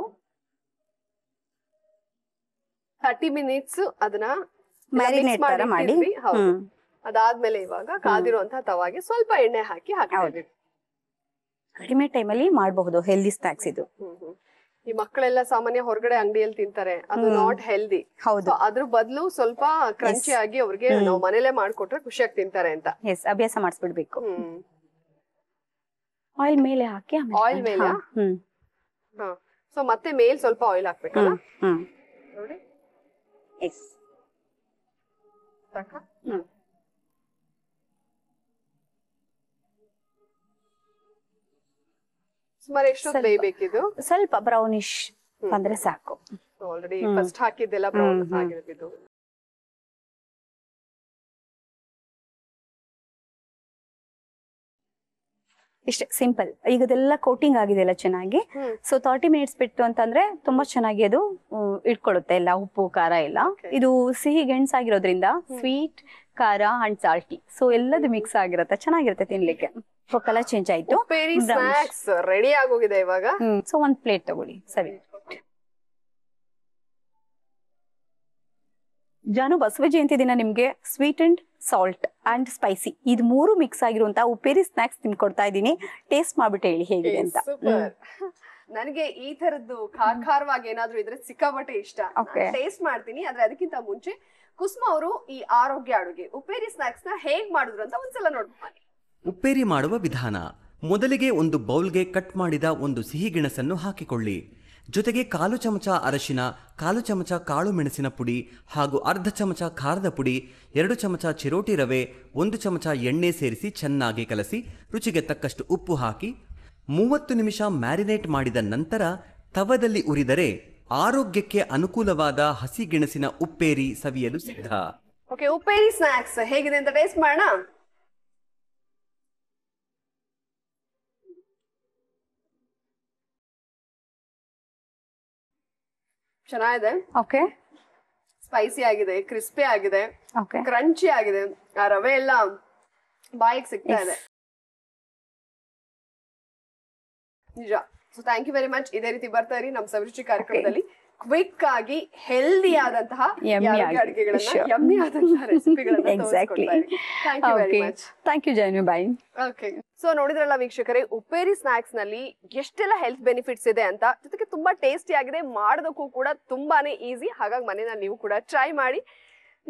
ತರ್ಟಿ ಮಿನಿಟ್ಸ್ ಅದನ್ನ ಮ್ಯಾರಿನೇಟ್ ತರ ಮಾಡಿ ಅದಾದ್ಮೇಲೆ ಇವಾಗ ಕಾದಿರುವಂತಹ ತವಾಗೆ ಸ್ವಲ್ಪ ಎಣ್ಣೆ ಹಾಕಿ ಹಾಕಿ ಕಡಿಮೆ ಟೈಮಲ್ಲಿ ಮಾಡಬಹುದು ಹೆಲ್ದಿ ಸ್ನಾಕ್ಸ್ ಇದು ಈ ಮಕ್ಕಳೆಲ್ಲ ಸಾಮಾನ್ಯ ಹೊರಗಡೆ ಅಂಗಡಿಯಲ್ಲಿ ತಿಂತಾರೆ ಅದು ನಾಟ್ ಹೆಲ್ದಿ ಅದ್ರ ಬದಲು ಸ್ವಲ್ಪ ಕ್ರಂಚಿ ಆಗಿ ಅವ್ರಿಗೆ ನಾವು ಮನೇಲೆ ಮಾಡ್ಕೊಟ್ರೆ ಖುಷಿಯಾಗಿ ತಿಂತಾರೆ ಅಂತ ಅಭ್ಯಾಸ ಮಾಡಿಸ್ಬಿಡ್ಬೇಕು ಆಯಿಲ್ ಮೇಲೆ ಹಾಕಿ ಆಯಿಲ್ ಮೇಲೆ ಸೊ ಮತ್ತೆ ಮೇಲ್ ಸ್ವಲ್ಪ ಆಯಿಲ್ ಹಾಕ್ಬೇಕು ನೋಡಿ ಎಸ್ ಸುಮಾರು ಎಷ್ಟೊತ್ತು ಬೇಯ್ಬೇಕಿದು ಸ್ವಲ್ಪ ಬ್ರೌನಿಶ್ ಅಂದ್ರೆ ಸಾಕು ಆಲ್ರೆಡಿ ಫಸ್ಟ್ ಹಾಕಿದ್ದೆಲ್ಲ ಬ್ರೌನ್ ಆಗಿರೋದು ಇಷ್ಟೇ ಸಿಂಪಲ್ ಈಗ ಅದೆಲ್ಲ ಕೋಟಿಂಗ್ ಆಗಿದೆ ಎಲ್ಲ ಚೆನ್ನಾಗಿ ಸೊ ತರ್ಟಿ ಮಿನಿಟ್ಸ್ ಬಿಟ್ಟು ಅಂತಂದ್ರೆ ತುಂಬಾ ಚೆನ್ನಾಗಿ ಅದು ಇಟ್ಕೊಳುತ್ತೆ ಎಲ್ಲ ಉಪ್ಪು ಖಾರ ಎಲ್ಲ ಇದು ಸಿಹಿ ಗೆಣಸಾಗಿರೋದ್ರಿಂದ ಸ್ವೀಟ್ ಖಾರ ಅಂಡ್ ಸಾಲ್ಟಿ ಸೊ ಎಲ್ಲದು ಮಿಕ್ಸ್ ಆಗಿರುತ್ತೆ ಚೆನ್ನಾಗಿರುತ್ತೆ ತಿನ್ಲಿಕ್ಕೆ ಕಲರ್ ಚೇಂಜ್ ಆಯ್ತು ರೆಡಿ ಆಗೋಗಿದೆ ಇವಾಗ ಸೊ ಒಂದ್ ಪ್ಲೇಟ್ ತಗೊಳ್ಳಿ ಸರಿ ಜಾನು ಬಸವ ಜಯಂತಿ ದಿನ ನಿಮಗೆ sweet and salt and spicy ಇದು ಮೂರು ಮಿಕ್ಸ್ ಆಗಿರುವಂತ ಉಪ್ಪೇರಿ ಸ್ನಾಕ್ಸ್ ನಿಮ್ಗೆ ಕೊಡ್ತಾ ಇದ್ದೀನಿ ಟೇಸ್ಟ್ ಮಾಡ್ಬಿಟ್ಟು ಹೇಳಿ ಹೇಗಿದೆ ಅಂತ ನನಗೆ ಈ ತರದ್ದು ಖಾರ ಖಾರವಾಗಿ ಏನಾದ್ರೂ ಇದ್ರೆ ಸಿಕ್ಕಾಬಟ್ಟೆ ಇಷ್ಟ ಟೇಸ್ಟ್ ಮಾಡ್ತೀನಿ ಆದ್ರೆ ಅದಕ್ಕಿಂತ ಮುಂಚೆ ಕುಸುಮ ಅವರು ಈ ಆರೋಗ್ಯ ಅಡುಗೆ ಉಪ್ಪೇರಿ ಸ್ನಾಕ್ಸ್ ನ ಹೇಗ್ ಮಾಡಿದ್ರು ಅಂತ ಒಂದ್ಸಲ ನೋಡ್ಬೋದು ಉಪ್ಪೇರಿ ಮಾಡುವ ವಿಧಾನ ಮೊದಲಿಗೆ ಒಂದು ಬೌಲ್ಗೆ ಕಟ್ ಮಾಡಿದ ಒಂದು ಸಿಹಿ ಗೆಣಸನ್ನು ಹಾಕಿಕೊಳ್ಳಿ ಜೊತೆಗೆ ಕಾಲು ಚಮಚ ಅರಶಿನ ಕಾಲು ಚಮಚ ಕಾಳು ಮೆಣಸಿನ ಪುಡಿ ಹಾಗೂ ಅರ್ಧ ಚಮಚ ಖಾರದ ಪುಡಿ ಎರಡು ಚಮಚ ಚಿರೋಟಿ ರವೆ ಒಂದು ಚಮಚ ಎಣ್ಣೆ ಸೇರಿಸಿ ಚೆನ್ನಾಗಿ ಕಲಸಿ ರುಚಿಗೆ ತಕ್ಕಷ್ಟು ಉಪ್ಪು ಹಾಕಿ ಮೂವತ್ತು ನಿಮಿಷ ಮ್ಯಾರಿನೇಟ್ ಮಾಡಿದ ನಂತರ ತವದಲ್ಲಿ ಉರಿದರೆ ಆರೋಗ್ಯಕ್ಕೆ ಅನುಕೂಲವಾದ ಹಸಿಗೆಣಸಿನ ಉಪ್ಪೇರಿ ಸವಿಯಲು ಸಿದ್ಧ ಉಪ್ಪೇರಿ ಸ್ನಾಕ್ಸ್ ಹೇಗಿದೆ ಅಂತ ಟೇಸ್ಟ್ ಮಾಡೋಣ ಚೆನ್ನಾಗಿದೆ ಓಕೆ ಸ್ಪೈಸಿ ಆಗಿದೆ ಕ್ರಿಸ್ಪಿ ಆಗಿದೆ ಕ್ರಂಚಿ ಆಗಿದೆ ಆ ರವೆ ಎಲ್ಲ ಬಾಯಿಗೆ ಸಿಗ್ತಾ ಇದೆ ನಿಜ so thank you very much ಇದೇ ರೀತಿ ಬರ್ತಾ ಇರಿ ನಮ್ಮ ಸವಿರುಚಿ ಕಾರ್ಯಕ್ರಮದಲ್ಲಿ ಕ್ವಿಕ್ ಆಗಿ ಹೆಲ್ದಿ ಆದಂತಹ ಅಡುಗೆಗಳನ್ನ yummy thank you okay so ನೋಡಿದ್ರಲ್ಲ ವೀಕ್ಷಕರೇ ಉಪ್ಪೇರಿ ಸ್ನಾಕ್ಸ್ ನಲ್ಲಿ ಎಷ್ಟೆಲ್ಲ ಹೆಲ್ತ್ ಬೆನಿಫಿಟ್ಸ್ ಇದೆ ಅಂತ ಜೊತೆಗೆ ತುಂಬಾ ಟೇಸ್ಟಿ ಆಗಿದೆ ಮಾಡೋದಕ್ಕೂ ಕೂಡ ತುಂಬಾನೇ ಈಸಿ ಹಾಗಾಗಿ ಮನೆಯಲ್ಲಿ ನೀವು ಕೂಡ ಟ್ರೈ ಮಾಡಿ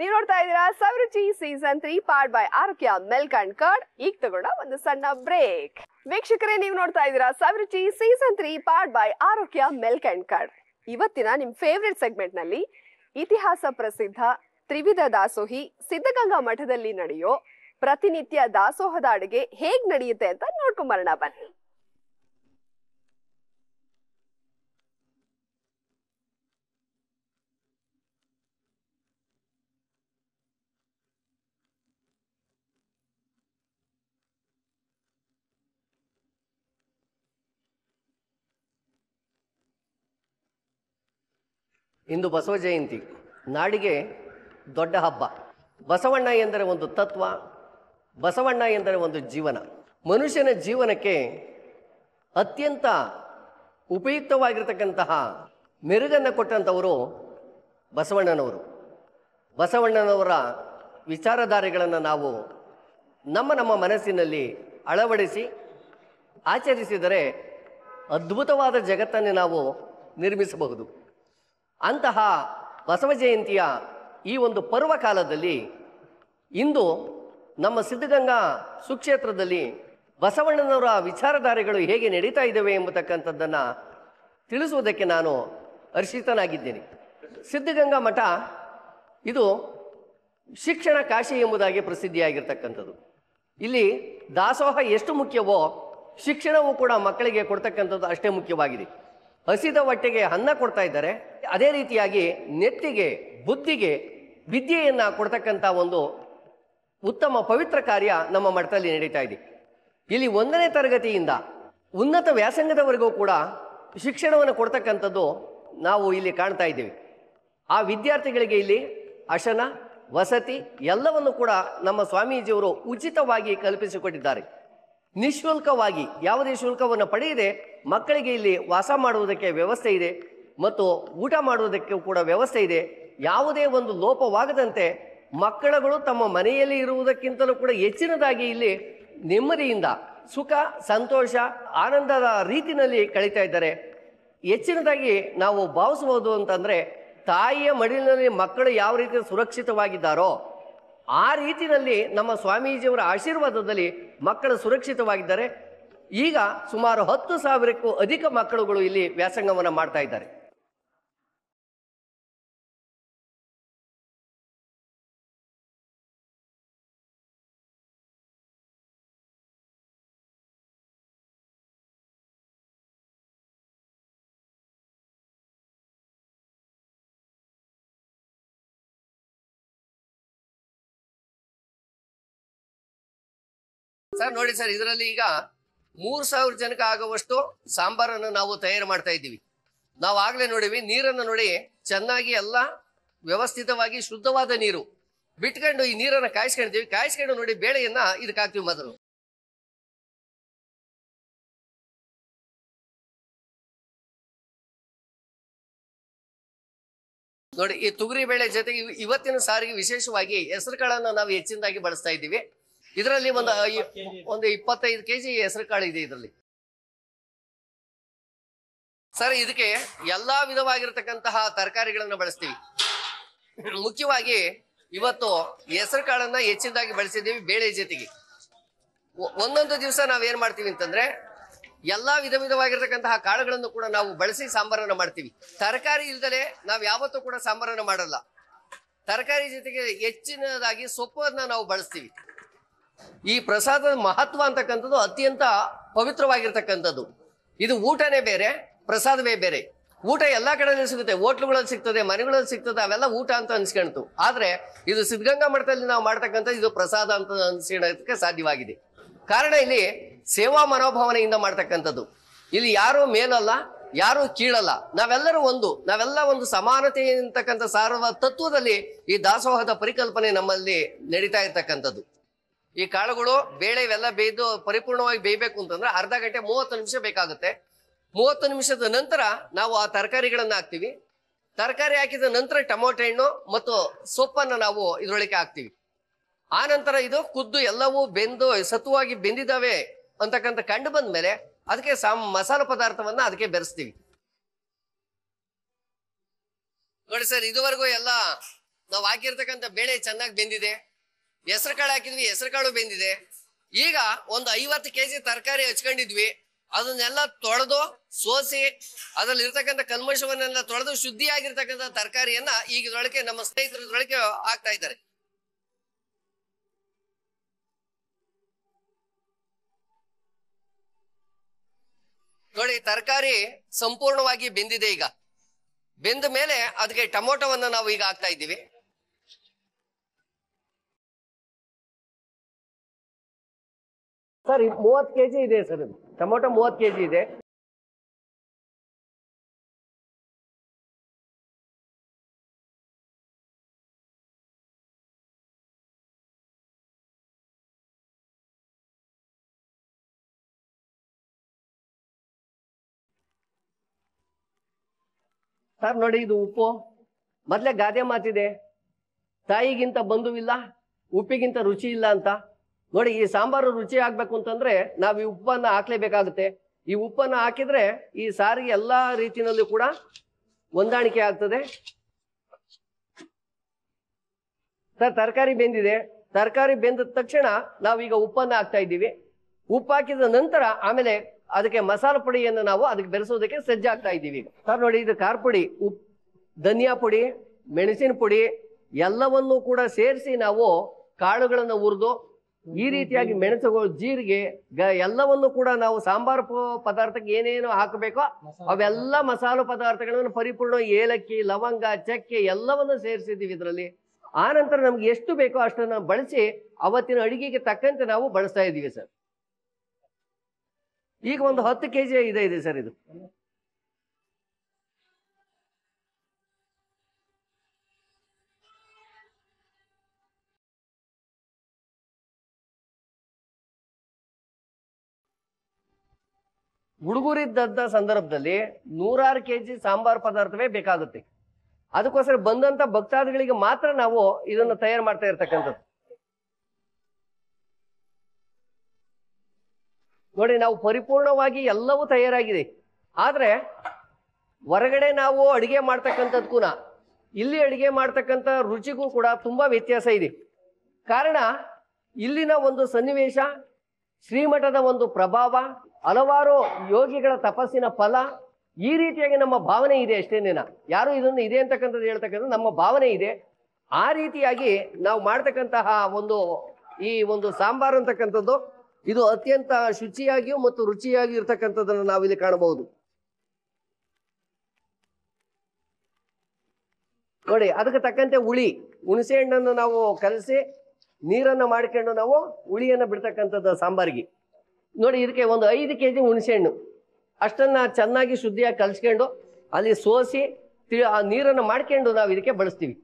ನೀವು ನೋಡ್ತಾ ಇದೀರಾ Savaruchi season three part by Arogya milk and curd ಈಗ ತಗೊಂಡ ಒಂದು ಸಣ್ಣ ಬ್ರೇಕ್ ವೀಕ್ಷಕರೇ ನೀವು ನೋಡ್ತಾ ಇದೀರಾ Savaruchi season three part by Arogya milk and card ಇವತ್ತಿನ ನಿಮ್ ಫೇವ್ರೆಟ್ ಸೆಗ್ಮೆಂಟ್ ನಲ್ಲಿ ಇತಿಹಾಸ ಪ್ರಸಿದ್ಧ ತ್ರಿವಿಧ ದಾಸೋಹಿ ಸಿದ್ಧಗಂಗಾ ಮಠದಲ್ಲಿ ನಡೆಯೋ ಪ್ರತಿನಿತ್ಯ ದಾಸೋಹದ ಅಡುಗೆ ಹೇಗ್ ನಡೆಯುತ್ತೆ ಅಂತ ನೋಡ್ಕೊಂಬರೋಣ ಬನ್ನಿ ಇಂದು ಬಸವ ಜಯಂತಿ ನಾಡಿಗೆ ದೊಡ್ಡ ಹಬ್ಬ ಬಸವಣ್ಣ ಎಂದರೆ ಒಂದು ತತ್ವ ಬಸವಣ್ಣ ಎಂದರೆ ಒಂದು ಜೀವನ ಮನುಷ್ಯನ ಜೀವನಕ್ಕೆ ಅತ್ಯಂತ ಉಪಯುಕ್ತವಾಗಿರತಕ್ಕಂತಹ ಮೆರುಗನ್ನು ಕೊಟ್ಟಂಥವರು ಬಸವಣ್ಣನವರು ಬಸವಣ್ಣನವರ ವಿಚಾರಧಾರೆಗಳನ್ನು ನಾವು ನಮ್ಮ ನಮ್ಮ ಮನಸ್ಸಿನಲ್ಲಿ ಅಳವಡಿಸಿ ಆಚರಿಸಿದರೆ ಅದ್ಭುತವಾದ ಜಗತ್ತನ್ನು ನಾವು ನಿರ್ಮಿಸಬಹುದು ಅಂತಹ ಬಸವ ಜಯಂತಿಯ ಈ ಒಂದು ಪರ್ವ ಕಾಲದಲ್ಲಿ ಇಂದು ನಮ್ಮ ಸಿದ್ಧಗಂಗಾ ಸುಕ್ಷೇತ್ರದಲ್ಲಿ ಬಸವಣ್ಣನವರ ವಿಚಾರಧಾರೆಗಳು ಹೇಗೆ ನಡೀತಾ ಇದ್ದಾವೆ ಎಂಬತಕ್ಕಂಥದ್ದನ್ನು ತಿಳಿಸುವುದಕ್ಕೆ ನಾನು ಹರ್ಷಿತನಾಗಿದ್ದೇನೆ ಸಿದ್ಧಗಂಗಾ ಮಠ ಇದು ಶಿಕ್ಷಣ ಕಾಶಿ ಎಂಬುದಾಗಿ ಪ್ರಸಿದ್ಧಿಯಾಗಿರ್ತಕ್ಕಂಥದ್ದು ಇಲ್ಲಿ ದಾಸೋಹ ಎಷ್ಟು ಮುಖ್ಯವೋ ಶಿಕ್ಷಣವೂ ಕೂಡ ಮಕ್ಕಳಿಗೆ ಕೊಡ್ತಕ್ಕಂಥದ್ದು ಅಷ್ಟೇ ಮುಖ್ಯವಾಗಿದೆ ಹಸಿದ ಹೊಟ್ಟೆಗೆ ಅನ್ನ ಕೊಡ್ತಾ ಇದ್ದಾರೆ ಅದೇ ರೀತಿಯಾಗಿ ನೆತ್ತಿಗೆ ಬುದ್ಧಿಗೆ ವಿದ್ಯೆಯನ್ನು ಕೊಡ್ತಕ್ಕಂಥ ಒಂದು ಉತ್ತಮ ಪವಿತ್ರ ಕಾರ್ಯ ನಮ್ಮ ಮಠದಲ್ಲಿ ನಡೀತಾ ಇದೆ ಇಲ್ಲಿ ಒಂದನೇ ತರಗತಿಯಿಂದ ಉನ್ನತ ವ್ಯಾಸಂಗದವರೆಗೂ ಕೂಡ ಶಿಕ್ಷಣವನ್ನು ಕೊಡ್ತಕ್ಕಂಥದ್ದು ನಾವು ಇಲ್ಲಿ ಕಾಣ್ತಾ ಇದ್ದೀವಿ ಆ ವಿದ್ಯಾರ್ಥಿಗಳಿಗೆ ಇಲ್ಲಿ ಅಶನ ವಸತಿ ಎಲ್ಲವನ್ನು ಕೂಡ ನಮ್ಮ ಸ್ವಾಮೀಜಿಯವರು ಉಚಿತವಾಗಿ ಕಲ್ಪಿಸಿಕೊಟ್ಟಿದ್ದಾರೆ ನಿಶುಲ್ಕವಾಗಿ ಯಾವುದೇ ಶುಲ್ಕವನ್ನು ಪಡೆಯದೆ ಮಕ್ಕಳಿಗೆ ಇಲ್ಲಿ ವಾಸ ಮಾಡುವುದಕ್ಕೆ ವ್ಯವಸ್ಥೆ ಇದೆ ಮತ್ತು ಊಟ ಮಾಡುವುದಕ್ಕೆ ಕೂಡ ವ್ಯವಸ್ಥೆ ಇದೆ ಯಾವುದೇ ಒಂದು ಲೋಪವಾಗದಂತೆ ಮಕ್ಕಳುಗಳು ತಮ್ಮ ಮನೆಯಲ್ಲಿ ಇರುವುದಕ್ಕಿಂತಲೂ ಕೂಡ ಹೆಚ್ಚಿನದಾಗಿ ಇಲ್ಲಿ ನೆಮ್ಮದಿಯಿಂದ ಸುಖ ಸಂತೋಷ ಆನಂದದ ರೀತಿಯಲ್ಲಿ ಕಳೀತಾ ಇದ್ದಾರೆ ಹೆಚ್ಚಿನದಾಗಿ ನಾವು ಭಾವಿಸಬಹುದು ಅಂತಂದರೆ ತಾಯಿಯ ಮಡಿಲಿನಲ್ಲಿ ಮಕ್ಕಳು ಯಾವ ರೀತಿ ಸುರಕ್ಷಿತವಾಗಿದ್ದಾರೋ ಆ ರೀತಿಯಲ್ಲಿ ನಮ್ಮ ಸ್ವಾಮೀಜಿಯವರ ಆಶೀರ್ವಾದದಲ್ಲಿ ಮಕ್ಕಳು ಸುರಕ್ಷಿತವಾಗಿದ್ದಾರೆ ಈಗ ಸುಮಾರು ಹತ್ತು ಸಾವಿರಕ್ಕೂ ಅಧಿಕ ಮಕ್ಕಳುಗಳು ಇಲ್ಲಿ ವ್ಯಾಸಂಗವನ್ನು ಮಾಡ್ತಾ ಇದ್ದಾರೆ ಸರ್ ನೋಡಿ ಸರ್ ಇದರಲ್ಲಿ ಈಗ ಮೂರು ಸಾವಿರ ಜನಕ ಆಗುವಷ್ಟು ಸಾಂಬಾರನ್ನು ನಾವು ತಯಾರು ಮಾಡ್ತಾ ಇದ್ದೀವಿ ನಾವು ಆಗಲೇ ನೋಡಿವಿ ನೀರನ್ನು ನೋಡಿ ಚೆನ್ನಾಗಿ ಎಲ್ಲ ವ್ಯವಸ್ಥಿತವಾಗಿ ಶುದ್ಧವಾದ ನೀರು ಬಿಟ್ಕೊಂಡು ಈ ನೀರನ್ನು ಕಾಯಿಸ್ಕೊಂಡಿದ್ದೀವಿ ಕಾಯಿಸ್ಕೊಂಡು ನೋಡಿ ಬೇಳೆಯನ್ನ ಹಾಕ್ತೀವಿ ಮೊದಲು ನೋಡಿ ಈ ತುಗರಿ ಬೇಳೆ ಜೊತೆಗೆ ಇವತ್ತಿನ ಸಾರಿಗೆ ವಿಶೇಷವಾಗಿ ಹೆಸರುಗಳನ್ನು ನಾವು ಹೆಚ್ಚಿನದಾಗಿ ಬಳಸ್ತಾ ಇದ್ದೀವಿ ಇದರಲ್ಲಿ ಒಂದು ಒಂದು ಇಪ್ಪತ್ತೈದು ಕೆಜಿ ಹೆಸರು ಕಾಳು ಇದೆ ಇದರಲ್ಲಿ ಸರ್ ಇದಕ್ಕೆ ಎಲ್ಲಾ ವಿಧವಾಗಿರತಕ್ಕಂತಹ ತರಕಾರಿಗಳನ್ನ ಬಳಸ್ತೀವಿ ಮುಖ್ಯವಾಗಿ ಇವತ್ತು ಹೆಸರು ಕಾಳನ್ನ ಹೆಚ್ಚಿನದಾಗಿ ಬಳಸಿದ್ದೀವಿ ಬೇಳೆ ಜೊತೆಗೆ ಒಂದೊಂದು ದಿವಸ ಏನ್ ಮಾಡ್ತೀವಿ ಅಂತಂದ್ರೆ ಎಲ್ಲಾ ವಿಧ ವಿಧವಾಗಿರ್ತಕ್ಕಂತಹ ಕಾಳುಗಳನ್ನು ಕೂಡ ನಾವು ಬಳಸಿ ಸಾಂಬಾರನ್ನ ಮಾಡ್ತೀವಿ ತರಕಾರಿ ಇಲ್ದಲೆ ನಾವು ಯಾವತ್ತೂ ಕೂಡ ಸಾಂಬಾರನ್ನ ಮಾಡಲ್ಲ ತರಕಾರಿ ಜೊತೆಗೆ ಹೆಚ್ಚಿನದಾಗಿ ಸೊಪ್ಪನ್ನ ನಾವು ಬಳಸ್ತೀವಿ ಈ ಪ್ರಸಾದದ ಮಹತ್ವ ಅಂತಕ್ಕಂಥದ್ದು ಅತ್ಯಂತ ಪವಿತ್ರವಾಗಿರ್ತಕ್ಕಂಥದ್ದು ಇದು ಊಟನೇ ಬೇರೆ ಪ್ರಸಾದವೇ ಬೇರೆ ಊಟ ಎಲ್ಲ ಕಡೆನೂ ಸಿಗುತ್ತೆ ಹೋಟ್ಲುಗಳಲ್ಲಿ ಸಿಗ್ತದೆ ಮನೆಗಳಲ್ಲಿ ಸಿಗ್ತದೆ ಅವೆಲ್ಲ ಊಟ ಅಂತ ಅನ್ಸ್ಕೊಳ್ತು ಆದ್ರೆ ಇದು ಸಿದ್ಧಗಂಗಾ ಮಠದಲ್ಲಿ ನಾವು ಮಾಡ್ತಕ್ಕಂಥದ್ದು ಇದು ಪ್ರಸಾದ ಅಂತ ಅನ್ಸ್ಕೊಳ್ಳೋದಕ್ಕೆ ಸಾಧ್ಯವಾಗಿದೆ ಕಾರಣ ಇಲ್ಲಿ ಸೇವಾ ಮನೋಭಾವನೆಯಿಂದ ಮಾಡ್ತಕ್ಕಂಥದ್ದು ಇಲ್ಲಿ ಯಾರು ಮೇಲಲ್ಲ ಯಾರು ಕೀಳಲ್ಲ ನಾವೆಲ್ಲರೂ ಒಂದು ನಾವೆಲ್ಲ ಒಂದು ಸಮಾನತೆ ಅಂತಕ್ಕಂಥ ಸಾರ್ವ ತತ್ವದಲ್ಲಿ ಈ ದಾಸೋಹದ ಪರಿಕಲ್ಪನೆ ನಮ್ಮಲ್ಲಿ ನಡೀತಾ ಇರ್ತಕ್ಕಂಥದ್ದು ಈ ಕಾಳುಗಳು ಬೇಳೆ ಇವೆಲ್ಲ ಬೇಯ್ದು ಪರಿಪೂರ್ಣವಾಗಿ ಬೇಯಬೇಕು ಅಂತಂದ್ರೆ ಅರ್ಧ ಗಂಟೆ ಮೂವತ್ತು ನಿಮಿಷ ಬೇಕಾಗುತ್ತೆ ಮೂವತ್ತು ನಿಮಿಷದ ನಂತರ ನಾವು ಆ ತರಕಾರಿಗಳನ್ನ ಹಾಕ್ತಿವಿ ತರಕಾರಿ ಹಾಕಿದ ನಂತರ ಟೊಮೊಟೊ ಹಣ್ಣು ಮತ್ತು ಸೊಪ್ಪನ್ನು ನಾವು ಇದರೊಳಗೆ ಹಾಕ್ತಿವಿ ಆ ನಂತರ ಇದು ಕುದ್ದು ಎಲ್ಲವೂ ಬೆಂದು ಸತುವಾಗಿ ಬೆಂದಿದ್ದಾವೆ ಅಂತಕ್ಕಂಥ ಕಂಡು ಬಂದ ಮೇಲೆ ಅದಕ್ಕೆ ಸಾಮ್ ಮಸಾಲೆ ಪದಾರ್ಥವನ್ನ ಅದಕ್ಕೆ ಬೆರೆಸ್ತೀವಿ ನೋಡಿ ಸರ್ ಇದುವರೆಗೂ ಎಲ್ಲ ನಾವು ಹಾಕಿರ್ತಕ್ಕಂಥ ಬೇಳೆ ಚೆನ್ನಾಗಿ ಬೆಂದಿದೆ ಹೆಸರು ಕಾಳು ಹಾಕಿದ್ವಿ ಹೆಸರು ಕಾಳು ಬೆಂದಿದೆ ಈಗ ಒಂದು ಐವತ್ತು ಕೆಜಿ ತರಕಾರಿ ಹಚ್ಕೊಂಡಿದ್ವಿ ಅದನ್ನೆಲ್ಲ ತೊಳೆದು ಸೋಸಿ ಅದ್ರಲ್ಲಿ ಇರ್ತಕ್ಕಂಥ ಕಲ್ಮಶವನ್ನೆಲ್ಲ ತೊಳೆದು ಶುದ್ಧಿಯಾಗಿರ್ತಕ್ಕಂಥ ತರಕಾರಿಯನ್ನ ಈಗ ನಮ್ಮ ಸ್ನೇಹಿತರೊಳಗೆ ಹಾಕ್ತಾ ಇದ್ದಾರೆ ನೋಡಿ ತರಕಾರಿ ಸಂಪೂರ್ಣವಾಗಿ ಬೆಂದಿದೆ ಈಗ ಬೆಂದ ಮೇಲೆ ಅದಕ್ಕೆ ಟೊಮೊಟೊವನ್ನ ನಾವು ಈಗ ಹಾಕ್ತಾ ಇದ್ದೀವಿ ಸರ್ ಮೂವತ್ತು ಕೆ ಜಿ ಇದೆ ಸರ್ ಟೊಮೊಟೊ ಮೂವತ್ತು ಕೆ ಜಿ ಇದೆ ಸರ್ ನೋಡಿ ಇದು ಉಪ್ಪು ಮೊದಲೇ ಗಾದೆ ಮಾತಿದೆ ತಾಯಿಗಿಂತ ಬಂಧುವಿಲ್ಲ ಉಪ್ಪಿಗಿಂತ ರುಚಿ ಇಲ್ಲ ಅಂತ ನೋಡಿ ಈ ಸಾಂಬಾರು ರುಚಿ ಆಗ್ಬೇಕು ಅಂತಂದ್ರೆ ನಾವು ಈ ಉಪ್ಪನ್ನ ಹಾಕ್ಲೇಬೇಕಾಗುತ್ತೆ ಈ ಉಪ್ಪನ್ನ ಹಾಕಿದ್ರೆ ಈ ಸಾರಿಗೆ ಎಲ್ಲಾ ರೀತಿಯಲ್ಲೂ ಕೂಡ ಹೊಂದಾಣಿಕೆ ಆಗ್ತದೆ ಸರ್ ತರಕಾರಿ ಬೆಂದಿದೆ ತರಕಾರಿ ಬೆಂದ ತಕ್ಷಣ ನಾವೀಗ ಉಪ್ಪನ್ನ ಹಾಕ್ತಾ ಇದ್ದೀವಿ ಉಪ್ಪು ಹಾಕಿದ ನಂತರ ಆಮೇಲೆ ಅದಕ್ಕೆ ಮಸಾಲ ಪುಡಿಯನ್ನು ನಾವು ಅದಕ್ಕೆ ಬೆರೆಸೋದಕ್ಕೆ ಸಜ್ಜಾಗ್ತಾ ಇದ್ದೀವಿ ಸರ್ ನೋಡಿ ಇದು ಖಾರ ಪುಡಿ ಉಪ್ ಧನಿಯಾ ಪುಡಿ ಮೆಣಸಿನ ಪುಡಿ ಎಲ್ಲವನ್ನೂ ಕೂಡ ಸೇರಿಸಿ ನಾವು ಕಾಳುಗಳನ್ನು ಹುರಿದು ಈ ರೀತಿಯಾಗಿ ಮೆಣಸುಗಳು ಜೀರಿಗೆ ಎಲ್ಲವನ್ನು ಕೂಡ ನಾವು ಸಾಂಬಾರ್ ಪದಾರ್ಥಕ್ಕೆ ಏನೇನು ಹಾಕಬೇಕೋ ಅವೆಲ್ಲ ಮಸಾಲೆ ಪದಾರ್ಥಗಳನ್ನು ಪರಿಪೂರ್ಣ ಏಲಕ್ಕಿ ಲವಂಗ ಚಕ್ಕೆ ಎಲ್ಲವನ್ನು ಸೇರಿಸಿದ್ದೀವಿ ಇದರಲ್ಲಿ ಆ ನಂತರ ನಮ್ಗೆ ಎಷ್ಟು ಬೇಕೋ ಅಷ್ಟನ್ನು ಬಳಸಿ ಅವತ್ತಿನ ಅಡಿಗೆಗೆ ತಕ್ಕಂತೆ ನಾವು ಬಳಸ್ತಾ ಇದ್ದೀವಿ ಸರ್ ಈಗ ಒಂದು ಹತ್ತು ಕೆಜಿ ಇದೆ ಇದೆ ಸರ್ ಇದು ಹುಡುಗರಿದ್ದಂಥ ಸಂದರ್ಭದಲ್ಲಿ ನೂರಾರು ಕೆ ಜಿ ಸಾಂಬಾರ್ ಪದಾರ್ಥವೇ ಬೇಕಾಗುತ್ತೆ ಅದಕ್ಕೋಸ್ಕರ ಬಂದಂತ ಭಕ್ತಾದಿಗಳಿಗೆ ಮಾತ್ರ ನಾವು ಇದನ್ನು ತಯಾರು ಮಾಡ್ತಾ ಇರ್ತಕ್ಕಂಥದ್ದು ನೋಡಿ ನಾವು ಪರಿಪೂರ್ಣವಾಗಿ ಎಲ್ಲವೂ ತಯಾರಾಗಿದೆ ಆದ್ರೆ ಹೊರಗಡೆ ನಾವು ಅಡಿಗೆ ಮಾಡ್ತಕ್ಕಂಥದ್ದು ಇಲ್ಲಿ ಅಡಿಗೆ ಮಾಡ್ತಕ್ಕಂಥ ರುಚಿಗೂ ಕೂಡ ತುಂಬಾ ವ್ಯತ್ಯಾಸ ಇದೆ ಕಾರಣ ಇಲ್ಲಿನ ಒಂದು ಸನ್ನಿವೇಶ ಶ್ರೀಮಠದ ಒಂದು ಪ್ರಭಾವ ಹಲವಾರು ಯೋಗಿಗಳ ತಪಸ್ಸಿನ ಫಲ ಈ ರೀತಿಯಾಗಿ ನಮ್ಮ ಭಾವನೆ ಇದೆ ಅಷ್ಟೇನೇನ ಯಾರು ಇದನ್ನು ಇದೆ ಅಂತಕ್ಕಂಥದ್ದು ಹೇಳ್ತಕ್ಕಂಥ ನಮ್ಮ ಭಾವನೆ ಇದೆ ಆ ರೀತಿಯಾಗಿ ನಾವು ಮಾಡ್ತಕ್ಕಂತಹ ಒಂದು ಈ ಒಂದು ಸಾಂಬಾರು ಅಂತಕ್ಕಂಥದ್ದು ಇದು ಅತ್ಯಂತ ಶುಚಿಯಾಗಿಯೂ ಮತ್ತು ರುಚಿಯಾಗಿ ಇರ್ತಕ್ಕಂಥದ್ದನ್ನು ಇಲ್ಲಿ ಕಾಣಬಹುದು ನೋಡಿ ಅದಕ್ಕೆ ತಕ್ಕಂತೆ ಹುಳಿ ಹುಣಸೆ ಹಣ್ಣನ್ನು ನಾವು ಕಲಸಿ ನೀರನ್ನು ಮಾಡಿಕೊಂಡು ನಾವು ಹುಳಿಯನ್ನು ಬಿಡ್ತಕ್ಕಂಥದ್ದು ಸಾಂಬಾರಿಗೆ ನೋಡಿ ಇದಕ್ಕೆ ಒಂದು ಐದು ಕೆ ಜಿ ಹುಣಸೆಹಣ್ಣು ಅಷ್ಟನ್ನು ಚೆನ್ನಾಗಿ ಶುದ್ಧಿಯಾಗಿ ಕಲಿಸ್ಕೊಂಡು ಅಲ್ಲಿ ಸೋಸಿ ಆ ನೀರನ್ನು ಮಾಡ್ಕೊಂಡು ನಾವು ಇದಕ್ಕೆ ಬಳಸ್ತೀವಿ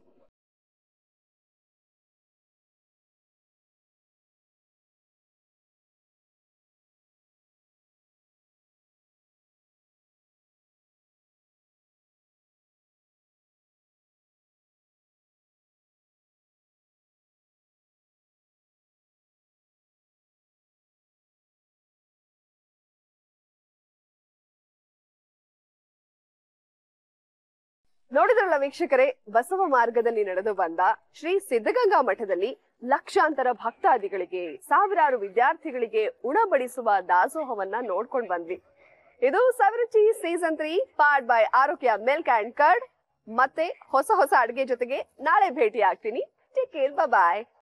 ನೋಡಿದ್ರಲ್ಲ ವೀಕ್ಷಕರೇ ಬಸವ ಮಾರ್ಗದಲ್ಲಿ ನಡೆದು ಬಂದ ಶ್ರೀ ಸಿದ್ಧಗಂಗಾ ಮಠದಲ್ಲಿ ಲಕ್ಷಾಂತರ ಭಕ್ತಾದಿಗಳಿಗೆ ಸಾವಿರಾರು ವಿದ್ಯಾರ್ಥಿಗಳಿಗೆ ಉಣಬಡಿಸುವ ದಾಸೋಹವನ್ನ ನೋಡ್ಕೊಂಡು ಬಂದ್ವಿ ಇದು Saviruchi season three part by Arogya milk and curd ಮತ್ತೆ ಹೊಸ ಹೊಸ ಅಡುಗೆ ಜೊತೆಗೆ ನಾಳೆ ಭೇಟಿ ಆಗ್ತೀನಿ ಟೇಕ್ ಕೇರ್ ಬಾಯ್